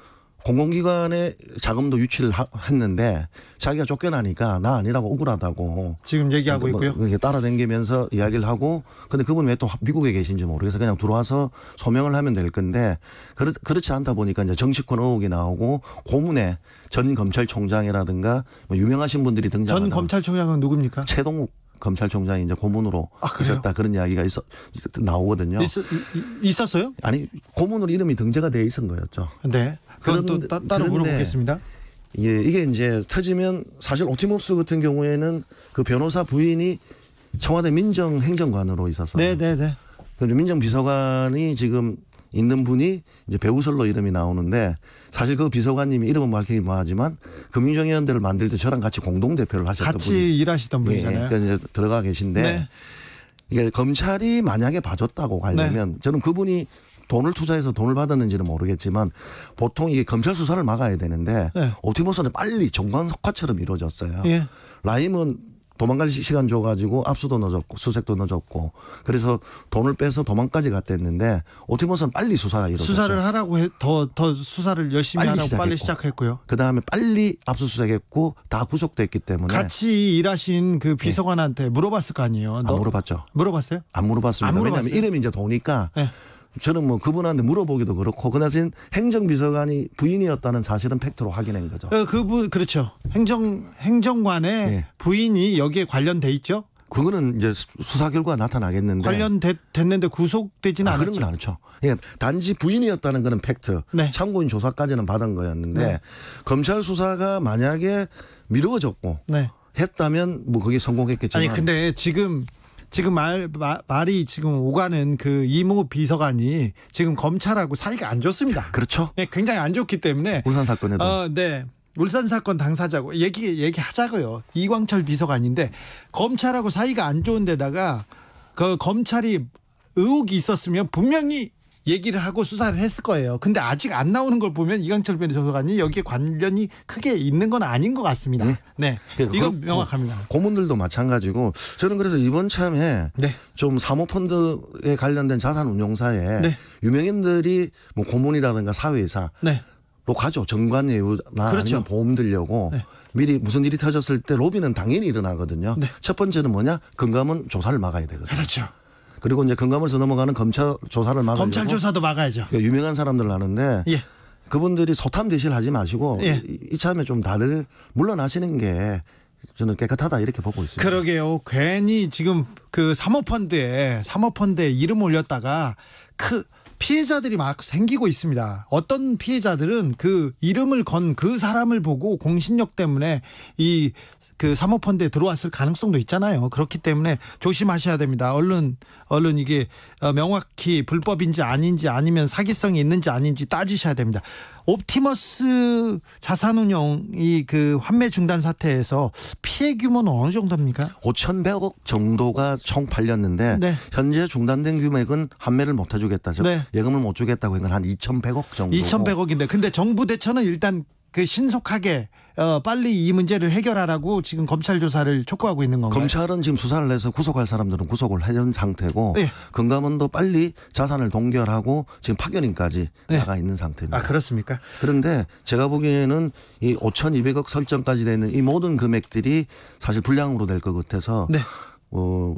공공기관에 자금도 유치를 하, 했는데 자기가 쫓겨나니까 나 아니라고 억울하다고 지금 얘기하고 뭐, 있고요. 따라댕기면서 이야기를 하고 근데 그분 왜 또 미국에 계신지 모르겠어 그냥 들어와서 소명을 하면 될 건데 그렇, 그렇지 않다 보니까 이제 정치권 의혹이 나오고 고문에 전 검찰총장이라든가 뭐 유명하신 분들이 등장하다. 전 검찰총장은 누굽니까? 최동욱 검찰총장이 이제 고문으로 아, 있었다 그런 이야기가 있어 나오거든요. 있, 있었어요? 아니 고문으로 이름이 등재가 돼 있은 거였죠. 네. 그런또 따, 따로 물어보겠습니다. 예, 이게 이제 터지면 사실 오티모스 같은 경우에는 그 변호사 부인이 청와대 민정행정관으로 있었어요. 네네네. 그리고 민정비서관이 지금 있는 분이 이제 배우설로 이름이 나오는데 사실 그 비서관님이 이름은 밝히긴 기 하지만 금융정의연대를 그 만들 때 저랑 같이 공동대표를 하셨던 같이 분이 같이 일하시던 예, 분이잖아요. 예, 그러니까 이제 들어가 계신데 네. 이게 검찰이 만약에 봐줬다고 하려면 네. 저는 그분이 돈을 투자해서 돈을 받았는지는 모르겠지만 보통 이게 검찰 수사를 막아야 되는데 네. 옵티머스는 빨리 정관 석화처럼 이루어졌어요. 예. 라임은 도망갈 시간 줘가지고 압수도 넣어줬고 수색도 넣어줬고 그래서 돈을 빼서 도망까지 갔댔는데 오티머스는 빨리 수사가 이루어졌어요. 수사를 하라고 더더 더 수사를 열심히 하라고 시작했고. 빨리 시작했고요. 그 다음에 빨리 압수수색했고 다 구속됐기 때문에 같이 일하신 그 예. 비서관한테 네. 물어봤을 거 아니에요. 안 아, 물어봤죠. 물어봤어요? 안 물어봤습니다. 안 물어봤어요? 왜냐하면 이름이 이제 도니까. 네. 저는 뭐 그분한테 물어보기도 그렇고 그나신 행정비서관이 부인이었다는 사실은 팩트로 확인한 거죠. 어, 그분 그렇죠. 행정 행정관의 네. 부인이 여기에 관련돼 있죠. 그거는 이제 수사 결과 나타나겠는데 관련됐는데 구속되지는 아, 않았죠. 그런 건 않죠. 그 예, 단지 부인이었다는 거는 팩트. 네. 참고인 조사까지는 받은 거였는데 네. 검찰 수사가 만약에 미루어졌고 네. 했다면 뭐 그게 성공했겠지만. 아니 근데 지금 지금 말, 마, 말이 지금 오가는 그 이모 비서관이 지금 검찰하고 사이가 안 좋습니다. 그렇죠. 네, 굉장히 안 좋기 때문에 울산 사건에도. 어, 네. 울산 사건 당사자고 얘기 얘기하자고요. 이광철 비서관인데 검찰하고 사이가 안 좋은 데다가 그 검찰이 의혹이 있었으면 분명히 얘기를 하고 수사를 했을 거예요. 근데 아직 안 나오는 걸 보면 이강철 변호사관이 여기에 관련이 크게 있는 건 아닌 것 같습니다. 예. 네, 네. 그러니까 이건 그, 명확합니다. 고문들도 마찬가지고 저는 그래서 이번 참에 네. 좀 사모펀드에 관련된 자산운용사에 네. 유명인들이 뭐 고문이라든가 사회사 네. 로 가죠. 정관예우나 그렇죠. 보험 들려고 네. 미리 무슨 일이 터졌을 때 로비는 당연히 일어나거든요. 네. 첫 번째는 뭐냐? 건감은 조사를 막아야 되거든요. 그렇죠. 그리고 이제 건감으로서 넘어가는 검찰 조사를 막아 검찰 조사도 막아야죠. 그러니까 유명한 사람들을 는데 예. 그분들이 소탐 대실 하지 마시고 예. 이참에 좀 다들 물러나시는 게 저는 깨끗하다 이렇게 보고 있습니다. 그러게요. 괜히 지금 그 사모펀드에 사모펀드에 이름 올렸다가 그 피해자들이 막 생기고 있습니다. 어떤 피해자들은 그 이름을 건 그 사람을 보고 공신력 때문에 이 그 사모펀드에 들어왔을 가능성도 있잖아요. 그렇기 때문에 조심하셔야 됩니다. 얼른 얼른 이게 어, 명확히 불법인지 아닌지 아니면 사기성이 있는지 아닌지 따지셔야 됩니다. 옵티머스 자산운용이 그 환매 중단 사태에서 피해 규모는 어느 정도입니까? 5,100억 정도가 총 팔렸는데 네. 현재 중단된 금액은 환매를 못 해주겠다. 네. 예금을 못 주겠다고 한 2,100억 정도. 2,100억인데 근데 정부 대처는 일단 그 신속하게 어, 빨리 이 문제를 해결하라고 지금 검찰 조사를 촉구하고 있는 건가요? 검찰은 지금 수사를 해서 구속할 사람들은 구속을 해준 상태고 예. 금감원도 빨리 자산을 동결하고 지금 파견인까지 예. 나가 있는 상태입니다. 아 그렇습니까? 그런데 제가 보기에는 이 5,200억 설정까지 되는 이 모든 금액들이 사실 불량으로 될 것 같아서 네. 어,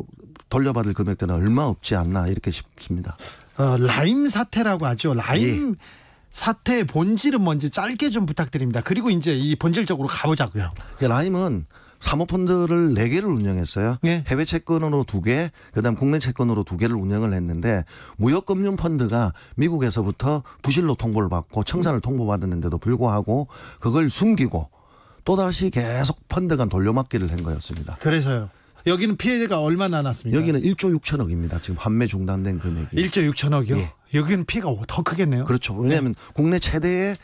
돌려받을 금액들은 얼마 없지 않나 이렇게 싶습니다. 어, 라임 사태라고 하죠. 라임 예. 사태의 본질은 뭔지 짧게 좀 부탁드립니다. 그리고 이제 이 본질적으로 가보자고요. 예, 라임은 사모펀드를 4개를 운영했어요. 예. 해외 채권으로 2개, 그다음 국내 채권으로 2개를 운영을 했는데 무역금융펀드가 미국에서부터 부실로 통보를 받고 청산을 통보받았는데도 불구하고 그걸 숨기고 또다시 계속 펀드가 돌려막기를 한 거였습니다. 그래서요. 여기는 피해가 얼마나 났습니까? 여기는 1조 6천억입니다. 지금 판매 중단된 금액이. 1조 6천억이요? 예. 여기는 피해가 더 크겠네요. 그렇죠. 왜냐하면 네. 국내 최대의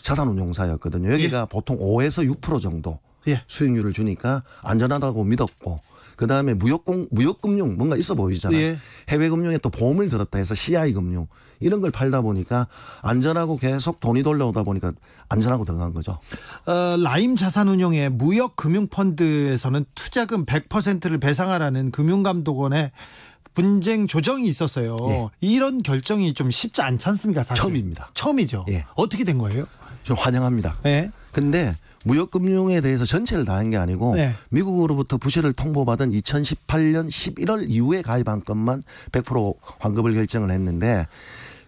자산운용사였거든요. 여기가 예. 보통 5에서 6% 정도 예. 수익률을 주니까 안전하다고 믿었고 그 다음에 무역공 무역금융 뭔가 있어 보이잖아요. 예. 해외금융에 또 보험을 들었다 해서 CI금융 이런 걸 팔다 보니까 안전하고 계속 돈이 돌려오다 보니까 안전하고 들어간 거죠. 어, 라임 자산운용의 무역금융펀드에서는 투자금 100%를 배상하라는 금융감독원의 분쟁 조정이 있었어요. 예. 이런 결정이 좀 쉽지 않지 않습니까? 사실. 처음입니다. 처음이죠. 예. 어떻게 된 거예요? 좀 환영합니다. 예. 근데 무역금융에 대해서 전체를 다한 게 아니고 네. 미국으로부터 부실을 통보받은 2018년 11월 이후에 가입한 것만 100% 환급을 결정을 했는데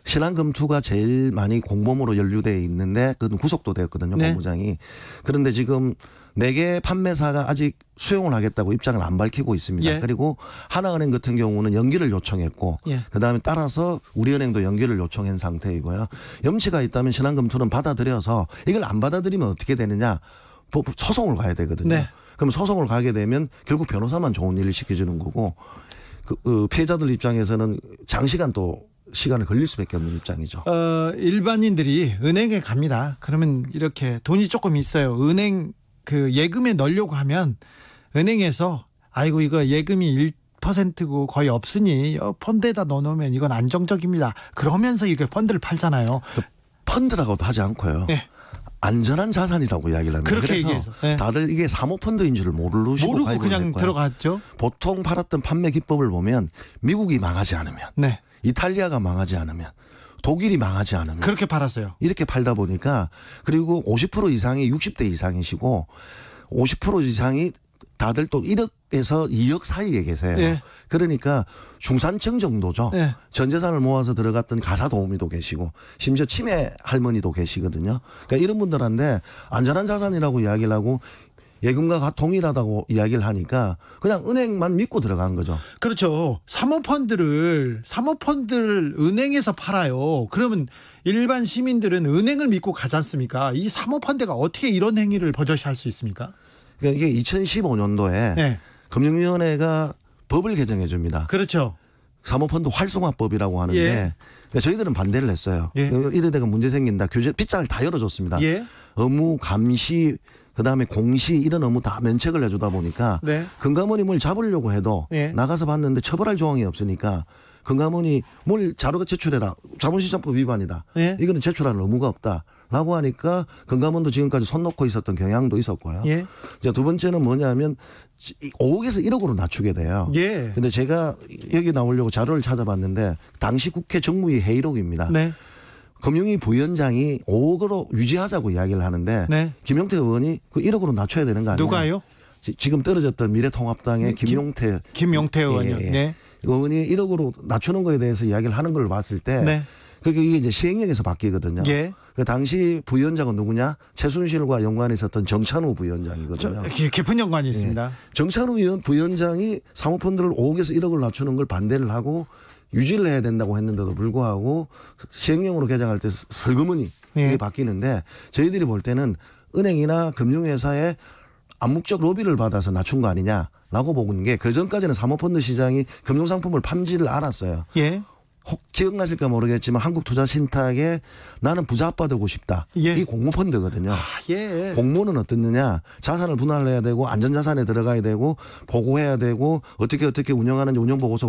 신한금투가 제일 많이 공범으로 연루돼 있는데 그건 구속도 되었거든요. 네. 법무장이. 그런데 지금 네개 판매사가 아직 수용을 하겠다고 입장을 안 밝히고 있습니다. 예. 그리고 하나은행 같은 경우는 연기를 요청했고 예. 그다음에 따라서 우리은행도 연기를 요청한 상태이고요. 염치가 있다면 신한금투는 받아들여서 이걸 안 받아들이면 어떻게 되느냐 소송을 가야 되거든요. 네. 그럼 소송을 가게 되면 결국 변호사만 좋은 일을 시켜주는 거고 그, 그 피해자들 입장에서는 장시간 또 시간을 걸릴 수밖에 없는 입장이죠. 어, 일반인들이 은행에 갑니다. 그러면 이렇게 돈이 조금 있어요. 은행 그 예금에 넣으려고 하면 은행에서 아이고 이거 예금이 1%고 퍼센트 거의 없으니 어, 펀드에다 넣어놓으면 이건 안정적입니다. 그러면서 이렇게 펀드를 팔잖아요. 그 펀드라고도 하지 않고요. 네. 안전한 자산이라고 이야기를 합니다. 그렇게 그래서 얘기해서. 네. 다들 이게 사모펀드인 줄 모르시고 모르고 그냥 했고요. 들어갔죠. 보통 팔았던 판매 기법을 보면 미국이 망하지 않으면 네. 이탈리아가 망하지 않으면 독일이 망하지 않으면 그렇게 팔았어요. 이렇게 팔다 보니까 그리고 50% 이상이 60대 이상이시고 50% 이상이 다들 또 1억에서 2억 사이에 계세요. 예. 그러니까 중산층 정도죠. 예. 전 재산을 모아서 들어갔던 가사 도우미도 계시고 심지어 치매 할머니도 계시거든요. 그러니까 이런 분들한테 안전한 자산이라고 이야기를 하고 예금과 동일하다고 이야기를 하니까 그냥 은행만 믿고 들어간 거죠. 그렇죠. 사모펀드를 사모펀드를 은행에서 팔아요. 그러면 일반 시민들은 은행을 믿고 가지 않습니까? 이 사모펀드가 어떻게 이런 행위를 버젓이 할 수 있습니까? 그러니까 이게 2015년도에 네. 금융위원회가 법을 개정해 줍니다. 그렇죠. 사모펀드 활성화법이라고 하는데 예. 그 저희들은 반대를 했어요. 예. 이래다가 문제 생긴다. 규제 빗장을 다 열어줬습니다. 예. 업무 감시 그다음에 공시 이런 업무 다 면책을 해주다 보니까 네. 금감원이 뭘 잡으려고 해도 네. 나가서 봤는데 처벌할 조항이 없으니까 금감원이 뭘 자료가 제출해라 자본시장법 위반이다 네. 이거는 제출하는 의무가 없다. 라고 하니까 금감원도 지금까지 손 놓고 있었던 경향도 있었고요. 예. 이제 두 번째는 뭐냐면 5억에서 1억으로 낮추게 돼요. 예. 근데 제가 여기 나오려고 자료를 찾아봤는데 당시 국회 정무위 회의록입니다. 네. 금융위 부위원장이 5억으로 유지하자고 이야기를 하는데 네. 김용태 의원이 그 1억으로 낮춰야 되는 거 아니에요? 누가요? 지, 지금 떨어졌던 미래통합당의 김, 김용태 김용태 예, 의원이요. 예, 예. 네. 그 의원이 1억으로 낮추는 거에 대해서 이야기를 하는 걸 봤을 때 네. 그게 이게 이제 시행령에서 바뀌거든요. 예. 그 당시 부위원장은 누구냐? 최순실과 연관이 있었던 정찬우 부위원장이거든요. 저, 깊은 연관이 예. 있습니다. 예. 정찬우 의원 부위원장이 사모펀드를 5억에서 1억을 낮추는 걸 반대를 하고 유지를 해야 된다고 했는데도 불구하고 시행령으로 개정할 때 설금은이 예. 바뀌는데 저희들이 볼 때는 은행이나 금융회사의 암묵적 로비를 받아서 낮춘 거 아니냐라고 보는 게 그 전까지는 사모펀드 시장이 금융상품을 판지를 알았어요. 예. 혹 기억나실까 모르겠지만 한국투자신탁에 나는 부자 아빠 되고 싶다. 예. 이 공모펀드거든요. 아, 예. 공모는 어떻느냐? 자산을 분할해야 되고 안전자산에 들어가야 되고 보고해야 되고 어떻게 어떻게 운영하는지 운영보고서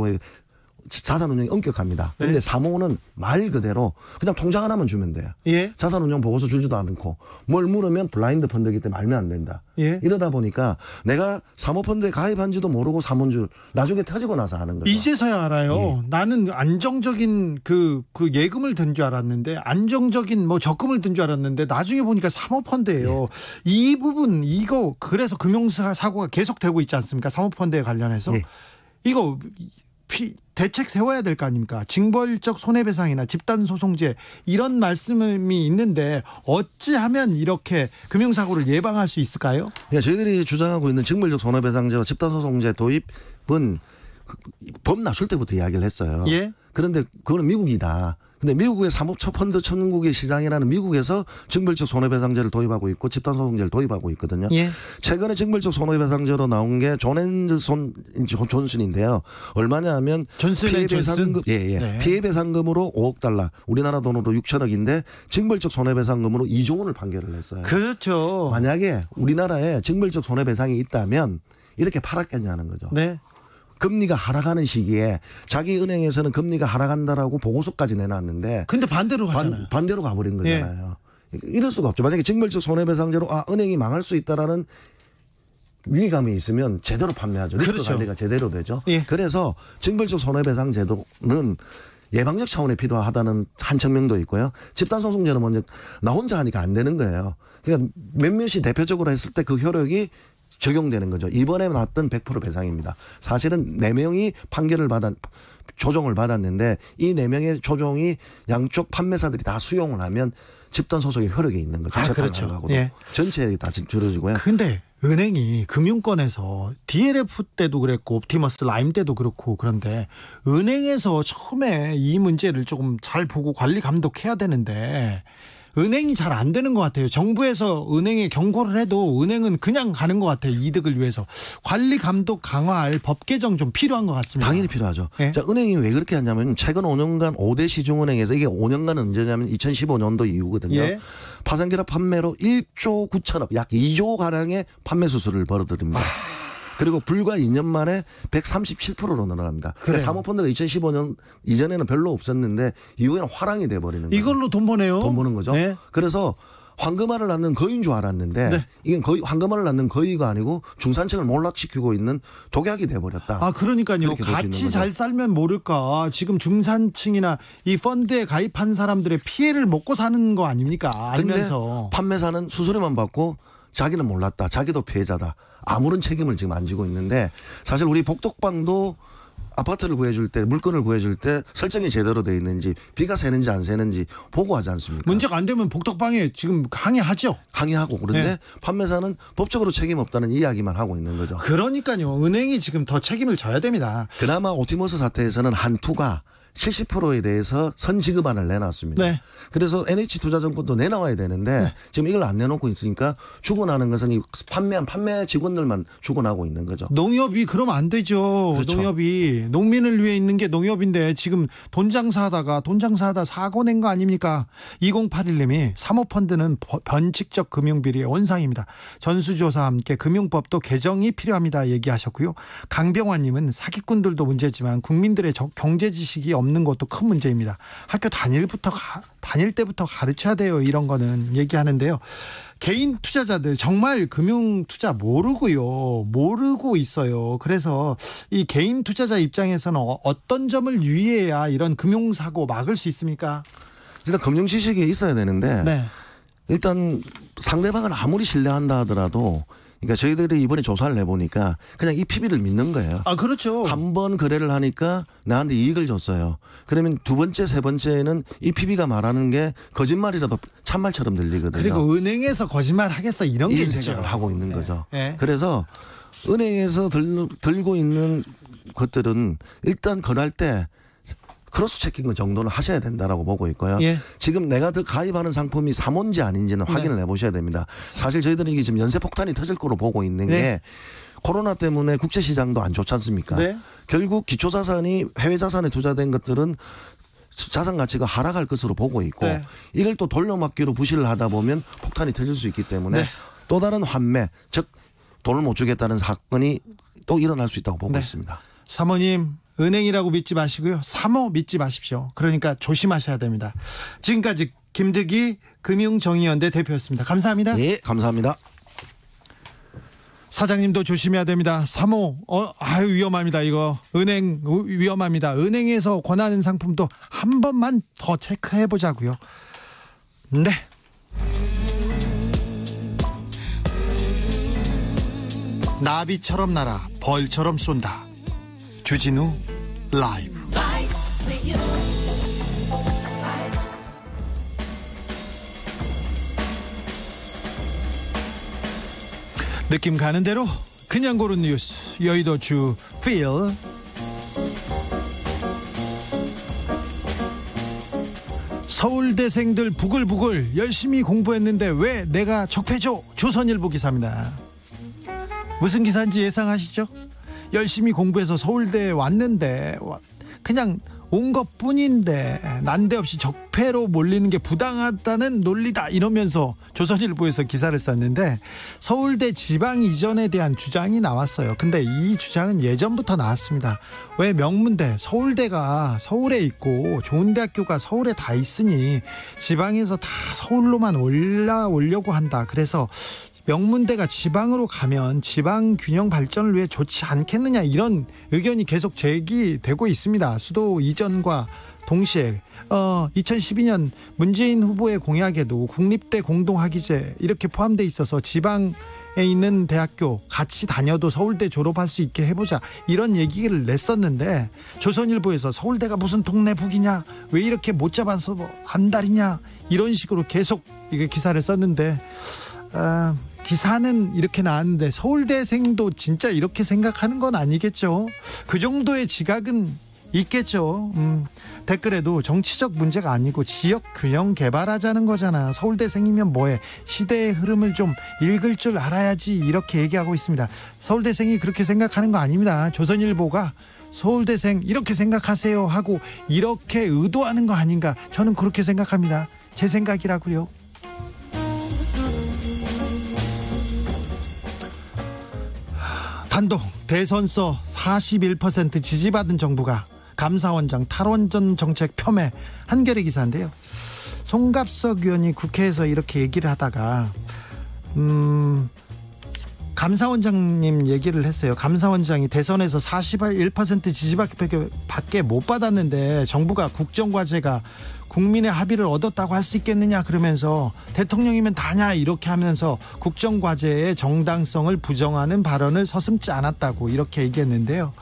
자산 운용이 엄격합니다. 그런데 네. 사모는 말 그대로 그냥 통장 하나만 주면 돼요. 예. 자산 운용 보고서 주지도 않고 뭘 물으면 블라인드 펀드기 때문에 알면 안 된다. 예. 이러다 보니까 내가 사모 펀드에 가입한지도 모르고 사모인 줄 나중에 터지고 나서 하는 거죠. 이제서야 알아요. 예. 나는 안정적인 그, 그 예금을 든 줄 알았는데 안정적인 뭐 적금을 든 줄 알았는데 나중에 보니까 사모 펀드예요. 예. 이 부분 이거 그래서 금융사고가 계속되고 있지 않습니까? 사모 펀드에 관련해서. 예. 이거 피, 대책 세워야 될 거 아닙니까? 징벌적 손해배상이나 집단소송제 이런 말씀이 있는데 어찌하면 이렇게 금융사고를 예방할 수 있을까요? 예, 저희들이 주장하고 있는 징벌적 손해배상제와 집단소송제 도입은 그, 법 나출 때부터 이야기를 했어요. 예? 그런데 그거는 미국이다. 근데 미국의 사모펀드 천국의 시장이라는 미국에서 징벌적 손해배상제를 도입하고 있고 집단소송제를 도입하고 있거든요. 예. 최근에 징벌적 손해배상제로 나온 게 존앤드손 존슨인데요. 얼마냐 하면 피해배상금 예예 예. 네. 피해배상금으로 5억 달러 우리나라 돈으로 6천억인데 징벌적 손해배상금으로 2조 원을 판결을 했어요. 그렇죠. 만약에 우리나라에 징벌적 손해배상이 있다면 이렇게 팔았겠냐는 거죠. 네. 금리가 하락하는 시기에 자기 은행에서는 금리가 하락한다라고 보고서까지 내놨는데 근데 반대로 가잖아요. 반, 대로 가버린 거잖아요. 예. 이럴 수가 없죠. 만약에 직물적 손해배상제로 아 은행이 망할 수 있다라는 위기감이 있으면 제대로 판매하죠. 리스크 그렇죠. 관리가 제대로 되죠. 예. 그래서 징벌적 손해배상 제도는 예방적 차원에 필요하다는 한 측면도 있고요. 집단 소송제는 먼저 나 혼자 하니까 안 되는 거예요. 그러니까 몇몇이 대표적으로 했을 때 그 효력이 적용되는 거죠. 이번에 나던100% 배상입니다. 사실은 네명이 판결을 받았, 조정을 받았는데 이 네명의 조정이 양쪽 판매사들이 다 수용을 하면 집단 소속의 효력이 있는 거죠. 아, 그렇죠. 하고도 예. 전체에 다 줄어지고요. 근데 은행이 금융권에서 DLF 때도 그랬고 옵티머스 라임 때도 그렇고 그런데 은행에서 처음에 이 문제를 조금 잘 보고 관리 감독해야 되는데 은행이 잘 안 되는 것 같아요. 정부에서 은행에 경고를 해도 은행은 그냥 가는 것 같아요. 이득을 위해서 관리 감독 강화할 법 개정 좀 필요한 것 같습니다. 당연히 필요하죠. 네? 자, 은행이 왜 그렇게 하냐면 최근 5년간 5대 시중은행에서 이게 5년간 언제냐면 2015년도 이후거든요. 예? 파생결합 판매로 1조 9천억 약 2조 가량의 판매 수수를 벌어들입니다. 아... 그리고 불과 2년 만에 137%로 늘어납니다. 그러니까 사모펀드가 2015년 이전에는 별로 없었는데 이후에는 화랑이 돼버리는 거예요. 이걸로 돈 버네요. 돈 버는 거죠. 네. 그래서 황금알을 낳는 거인 줄 알았는데 네. 이건 거의 황금알을 낳는 거위가 아니고 중산층을 몰락시키고 있는 독약이 돼버렸다. 아 그러니까요. 같이 잘 살면 모를까. 지금 중산층이나 이 펀드에 가입한 사람들의 피해를 먹고 사는 거 아닙니까? 알면서 판매사는 수수료만 받고 자기는 몰랐다. 자기도 피해자다. 아무런 책임을 지금 안 지고 있는데 사실 우리 복덕방도 아파트를 구해줄 때 물건을 구해줄 때 설정이 제대로 돼 있는지 비가 새는지 안 새는지 보고하지 않습니까? 문제가 안 되면 복덕방에 지금 항의하죠. 항의하고 그런데 네. 판매사는 법적으로 책임 없다는 이야기만 하고 있는 거죠. 그러니까요. 은행이 지금 더 책임을 져야 됩니다. 그나마 오티머스 사태에서는 한투가 70%에 대해서 선지급안을 내놨습니다. 네. 그래서 NH 투자증권도 내놔야 되는데 네. 지금 이걸 안 내놓고 있으니까 죽어나는 것은 이 판매한 판매 직원들만 죽어나고 있는 거죠. 농협이 그러면안 되죠. 그렇죠. 농협이 농민을 위해 있는 게 농협인데 지금 돈 장사하다가 돈 장사하다 사고 낸 거 아닙니까? 2081님이 사모펀드는 변칙적 금융비리의 원상입니다. 전수조사 함께 금융법도 개정이 필요합니다. 얘기하셨고요. 강병환님은 사기꾼들도 문제지만 국민들의 경제 지식이 없 없는 것도 큰 문제입니다. 학교 다닐부터 다닐 때부터 가르쳐야 돼요. 이런 거는 얘기하는데요. 개인 투자자들 정말 금융 투자 모르고요. 모르고 있어요. 그래서 이 개인 투자자 입장에서는 어, 어떤 점을 유의해야 이런 금융 사고 막을 수 있습니까? 일단 금융 지식이 있어야 되는데 네. 일단 상대방을 아무리 신뢰한다 하더라도 그러니까 저희들이 이번에 조사를 해보니까 그냥 이 PB를 믿는 거예요. 아 그렇죠. 한 번 거래를 하니까 나한테 이익을 줬어요. 그러면 두 번째 세 번째는 에이 PB가 말하는 게 거짓말이라도 참말처럼 들리거든요. 그리고 은행에서 거짓말 하겠어 이런 게 생각을 있죠. 하고 있는 예, 거죠. 네. 네. 그래서 은행에서 들, 들고 있는 것들은 일단 건할 때 크로스 체킹 그 정도는 하셔야 된다라고 보고 있고요. 예. 지금 내가 더 가입하는 상품이 사모지 아닌지는 네. 확인을 네. 해보셔야 됩니다. 사실 저희들은 이게 지금 연쇄 폭탄이 터질 거로 보고 있는 네. 게 코로나 때문에 국제 시장도 안 좋지 않습니까? 네. 결국 기초 자산이 해외 자산에 투자된 것들은 자산 가치가 하락할 것으로 보고 있고 네. 이걸 또 돌려막기로 부실을 하다 보면 폭탄이 터질 수 있기 때문에 네. 또 다른 환매 즉 돈을 못 주겠다는 사건이 또 일어날 수 있다고 보고 네. 있습니다. 사모님 은행이라고 믿지 마시고요. 사모 믿지 마십시오. 그러니까 조심하셔야 됩니다. 지금까지 김득이 금융정의연대 대표였습니다. 감사합니다. 네, 감사합니다. 사장님도 조심해야 됩니다. 사모, 어, 아유 위험합니다. 이거 은행 위험합니다. 은행에서 권하는 상품도 한 번만 더 체크해 보자고요. 네. 나비처럼 날아 벌처럼 쏜다. 주진우 라이브 느낌 가는 대로 그냥 고른 뉴스 여의도 주 필. 서울대생들 부글부글 열심히 공부했는데 왜 내가 적폐죠? 조선일보 기사입니다. 무슨 기사인지 예상하시죠? 열심히 공부해서 서울대에 왔는데 그냥 온 것 뿐인데 난데없이 적폐로 몰리는 게 부당하다는 논리다 이러면서 조선일보에서 기사를 썼는데 서울대 지방 이전에 대한 주장이 나왔어요. 근데 이 주장은 예전부터 나왔습니다. 왜 명문대 서울대가 서울에 있고 좋은 대학교가 서울에 다 있으니 지방에서 다 서울로만 올라오려고 한다. 그래서 명문대가 지방으로 가면 지방 균형 발전을 위해 좋지 않겠느냐 이런 의견이 계속 제기되고 있습니다. 수도 이전과 동시에 어, 2012년 문재인 후보의 공약에도 국립대 공동학위제 이렇게 포함돼 있어서 지방에 있는 대학교 같이 다녀도 서울대 졸업할 수 있게 해보자 이런 얘기를 냈었는데 조선일보에서 서울대가 무슨 동네북이냐 왜 이렇게 못 잡아서 안달이냐 뭐 이런 식으로 계속 이게 기사를 썼는데 아, 기사는 이렇게 나왔는데 서울대생도 진짜 이렇게 생각하는 건 아니겠죠. 그 정도의 지각은 있겠죠. 음, 댓글에도 정치적 문제가 아니고 지역 균형 개발하자는 거잖아. 서울대생이면 뭐해? 시대의 흐름을 좀 읽을 줄 알아야지 이렇게 얘기하고 있습니다. 서울대생이 그렇게 생각하는 거 아닙니다. 조선일보가 서울대생 이렇게 생각하세요 하고 이렇게 의도하는 거 아닌가? 저는 그렇게 생각합니다. 제 생각이라고요. 단독 대선서 41% 지지받은 정부가 감사원장 탈원전 정책 폄훼 한겨레 기사인데요. 송갑석 의원이 국회에서 이렇게 얘기를 하다가 음 감사원장님 얘기를 했어요. 감사원장이 대선에서 41% 지지밖에 못 받았는데 정부가 국정과제가 국민의 합의를 얻었다고 할 수 있겠느냐 그러면서 대통령이면 다냐 이렇게 하면서 국정과제의 정당성을 부정하는 발언을 서슴지 않았다고 이렇게 얘기했는데요.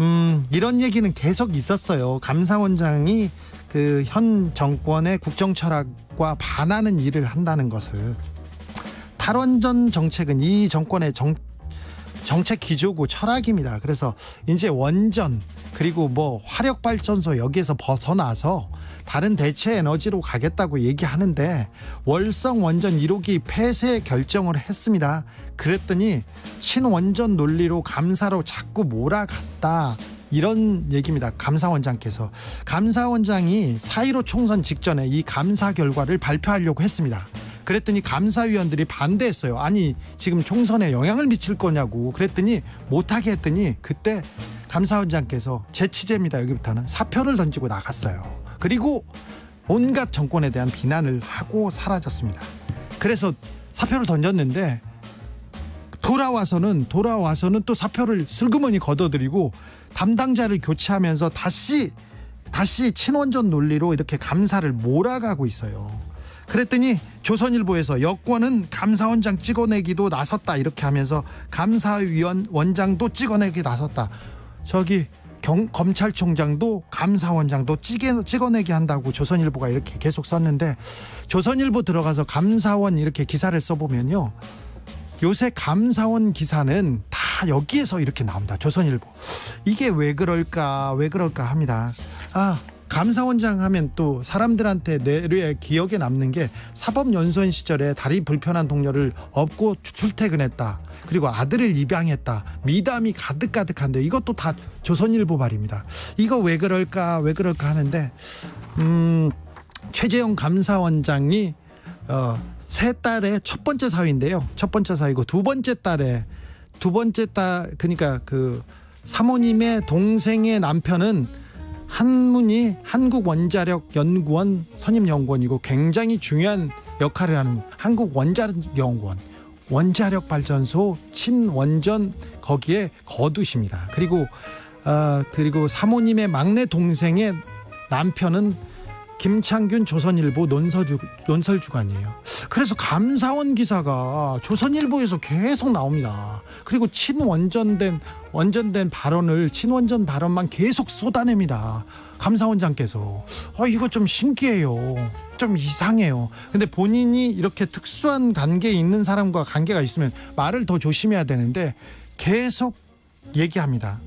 음, 이런 얘기는 계속 있었어요. 감사원장이 그 현 정권의 국정 철학과 반하는 일을 한다는 것을. 탈원전 정책은 이 정권의 정, 정책 기조고 철학입니다. 그래서 이제 원전 그리고 뭐 화력 발전소 여기에서 벗어나서 다른 대체 에너지로 가겠다고 얘기하는데 월성 원전 1호기 폐쇄 결정을 했습니다. 그랬더니 친원전 논리로 감사로 자꾸 몰아갔다. 이런 얘기입니다. 감사원장께서 감사원장이 사이로 총선 직전에 이 감사 결과를 발표하려고 했습니다. 그랬더니 감사위원들이 반대했어요. 아니 지금 총선에 영향을 미칠 거냐고 그랬더니 못하게 했더니 그때 감사원장께서 제 취재입니다. 여기부터는 사표를 던지고 나갔어요. 그리고 온갖 정권에 대한 비난을 하고 사라졌습니다. 그래서 사표를 던졌는데 돌아와서는 돌아와서는 또 사표를 슬그머니 걷어들이고 담당자를 교체하면서 다시 다시 친원전 논리로 이렇게 감사를 몰아가고 있어요. 그랬더니 조선일보에서 여권은 감사원장 찍어내기도 나섰다 이렇게 하면서 감사위원 원장도 찍어내기 나섰다. 저기 경, 검찰총장도 감사원장도 찌개, 찍어내게 한다고 조선일보가 이렇게 계속 썼는데 조선일보 들어가서 감사원 이렇게 기사를 써보면요. 요새 감사원 기사는 다 여기에서 이렇게 나옵니다. 조선일보. 이게 왜 그럴까, 왜 그럴까 합니다. 아, 감사원장 하면 또 사람들한테 뇌에 기억에 남는 게 사법연수원 시절에 다리 불편한 동료를 업고 출퇴근했다. 그리고 아들을 입양했다. 미담이 가득가득한데 이것도 다 조선일보 발입니다. 이거 왜 그럴까 왜 그럴까 하는데 음 최재형 감사원장이 어세 딸의 첫 번째 사위인데요. 첫 번째 사위고 두 번째 딸의 두 번째 딸 그러니까 그 사모님의 동생의 남편은 한문이 한국원자력연구원 선임연구원이고 굉장히 중요한 역할을 하는 한국원자력연구원 원자력발전소 친원전 거기에 거두십니다. 그리고 어, 그리고 사모님의 막내 동생의 남편은 김창균 조선일보 논설주, 논설주간이에요. 그래서 감사원 기사가 조선일보에서 계속 나옵니다. 그리고 친원전된 원전된 발언을 친원전 발언만 계속 쏟아냅니다. 감사원장께서 어 이거 좀 신기해요. 좀 이상해요. 근데 본인이 이렇게 특수한 관계에 있는 사람과 관계가 있으면 말을 더 조심해야 되는데 계속 얘기합니다.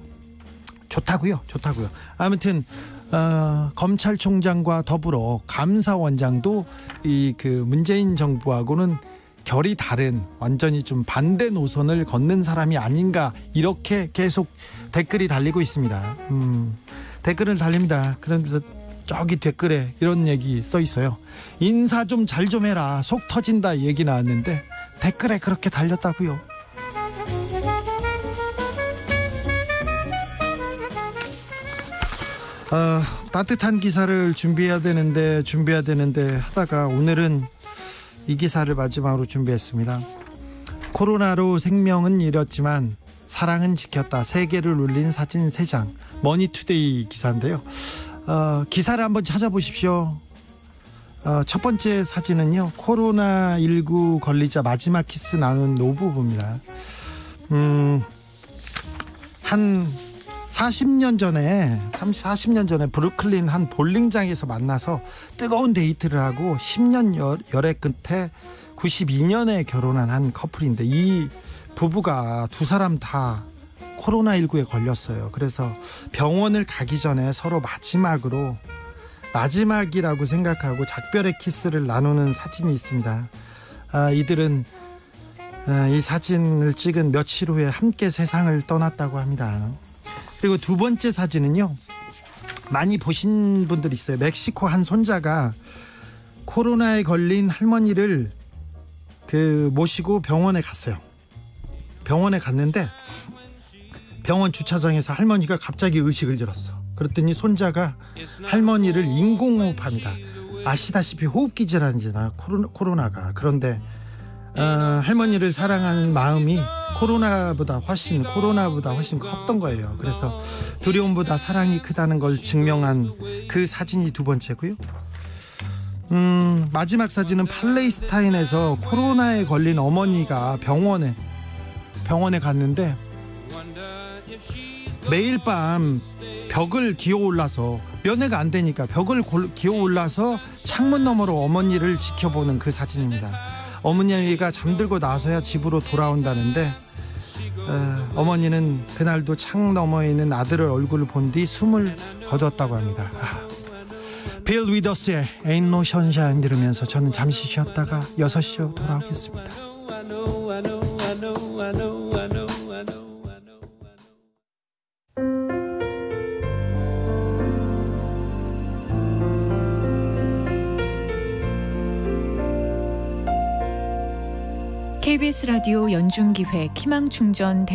좋다고요. 좋다고요. 아무튼 어, 검찰총장과 더불어 감사원장도 이 그 문재인 정부하고는 결이 다른 완전히 좀 반대 노선을 걷는 사람이 아닌가 이렇게 계속 댓글이 달리고 있습니다. 음, 댓글을 달립니다. 그런데 저기 댓글에 이런 얘기 써 있어요. 인사 좀 잘좀 좀 해라. 속 터진다 얘기 나왔는데 댓글에 그렇게 달렸다고요. 아, 따뜻한 기사를 준비해야 되는데 준비해야 되는데 하다가 오늘은 이 기사를 마지막으로 준비했습니다. 코로나로 생명은 잃었지만 사랑은 지켰다. 세계를 울린 사진 3장. 머니투데이 기사인데요. 어, 기사를 한번 찾아보십시오. 어, 첫 번째 사진은요. 코로나19 걸리자 마지막 키스 나눈 노부부입니다. 음, 한 40년 전에 30, 40년 전에 브루클린 한 볼링장에서 만나서 뜨거운 데이트를 하고 10년 여, 열애 끝에 92년에 결혼한 한 커플인데 이 부부가 두 사람 다 코로나19에 걸렸어요. 그래서 병원을 가기 전에 서로 마지막으로 마지막이라고 생각하고 작별의 키스를 나누는 사진이 있습니다. 아, 이들은 아, 이 사진을 찍은 며칠 후에 함께 세상을 떠났다고 합니다. 그리고 두 번째 사진은요. 많이 보신 분들 있어요. 멕시코 한 손자가 코로나에 걸린 할머니를 그 모시고 병원에 갔어요. 병원에 갔는데 병원 주차장에서 할머니가 갑자기 의식을 잃었어. 그랬더니 손자가 할머니를 인공호흡합니다. 아시다시피 호흡기 질환이잖아 코로나, 코로나가. 그런데 어, 할머니를 사랑하는 마음이 코로나보다 훨씬 코로나보다 훨씬 컸던 거예요. 그래서 두려움보다 사랑이 크다는 걸 증명한 그 사진이 두 번째고요. 음, 마지막 사진은 팔레스타인에서 코로나에 걸린 어머니가 병원에 병원에 갔는데 매일 밤 벽을 기어 올라서 면회가 안 되니까 벽을 기어 올라서 창문 너머로 어머니를 지켜보는 그 사진입니다. 어머니가 잠들고 나서야 집으로 돌아온다는데 어, 어머니는 그날도 창 너머에 있는 아들의 얼굴을 본 뒤 숨을 거뒀다고 합니다. 빌 아. 위더스의 Ain't No Sunshine 들으면서 저는 잠시 쉬었다가 6시에 돌아오겠습니다. KBS 라디오 연중기획 희망충전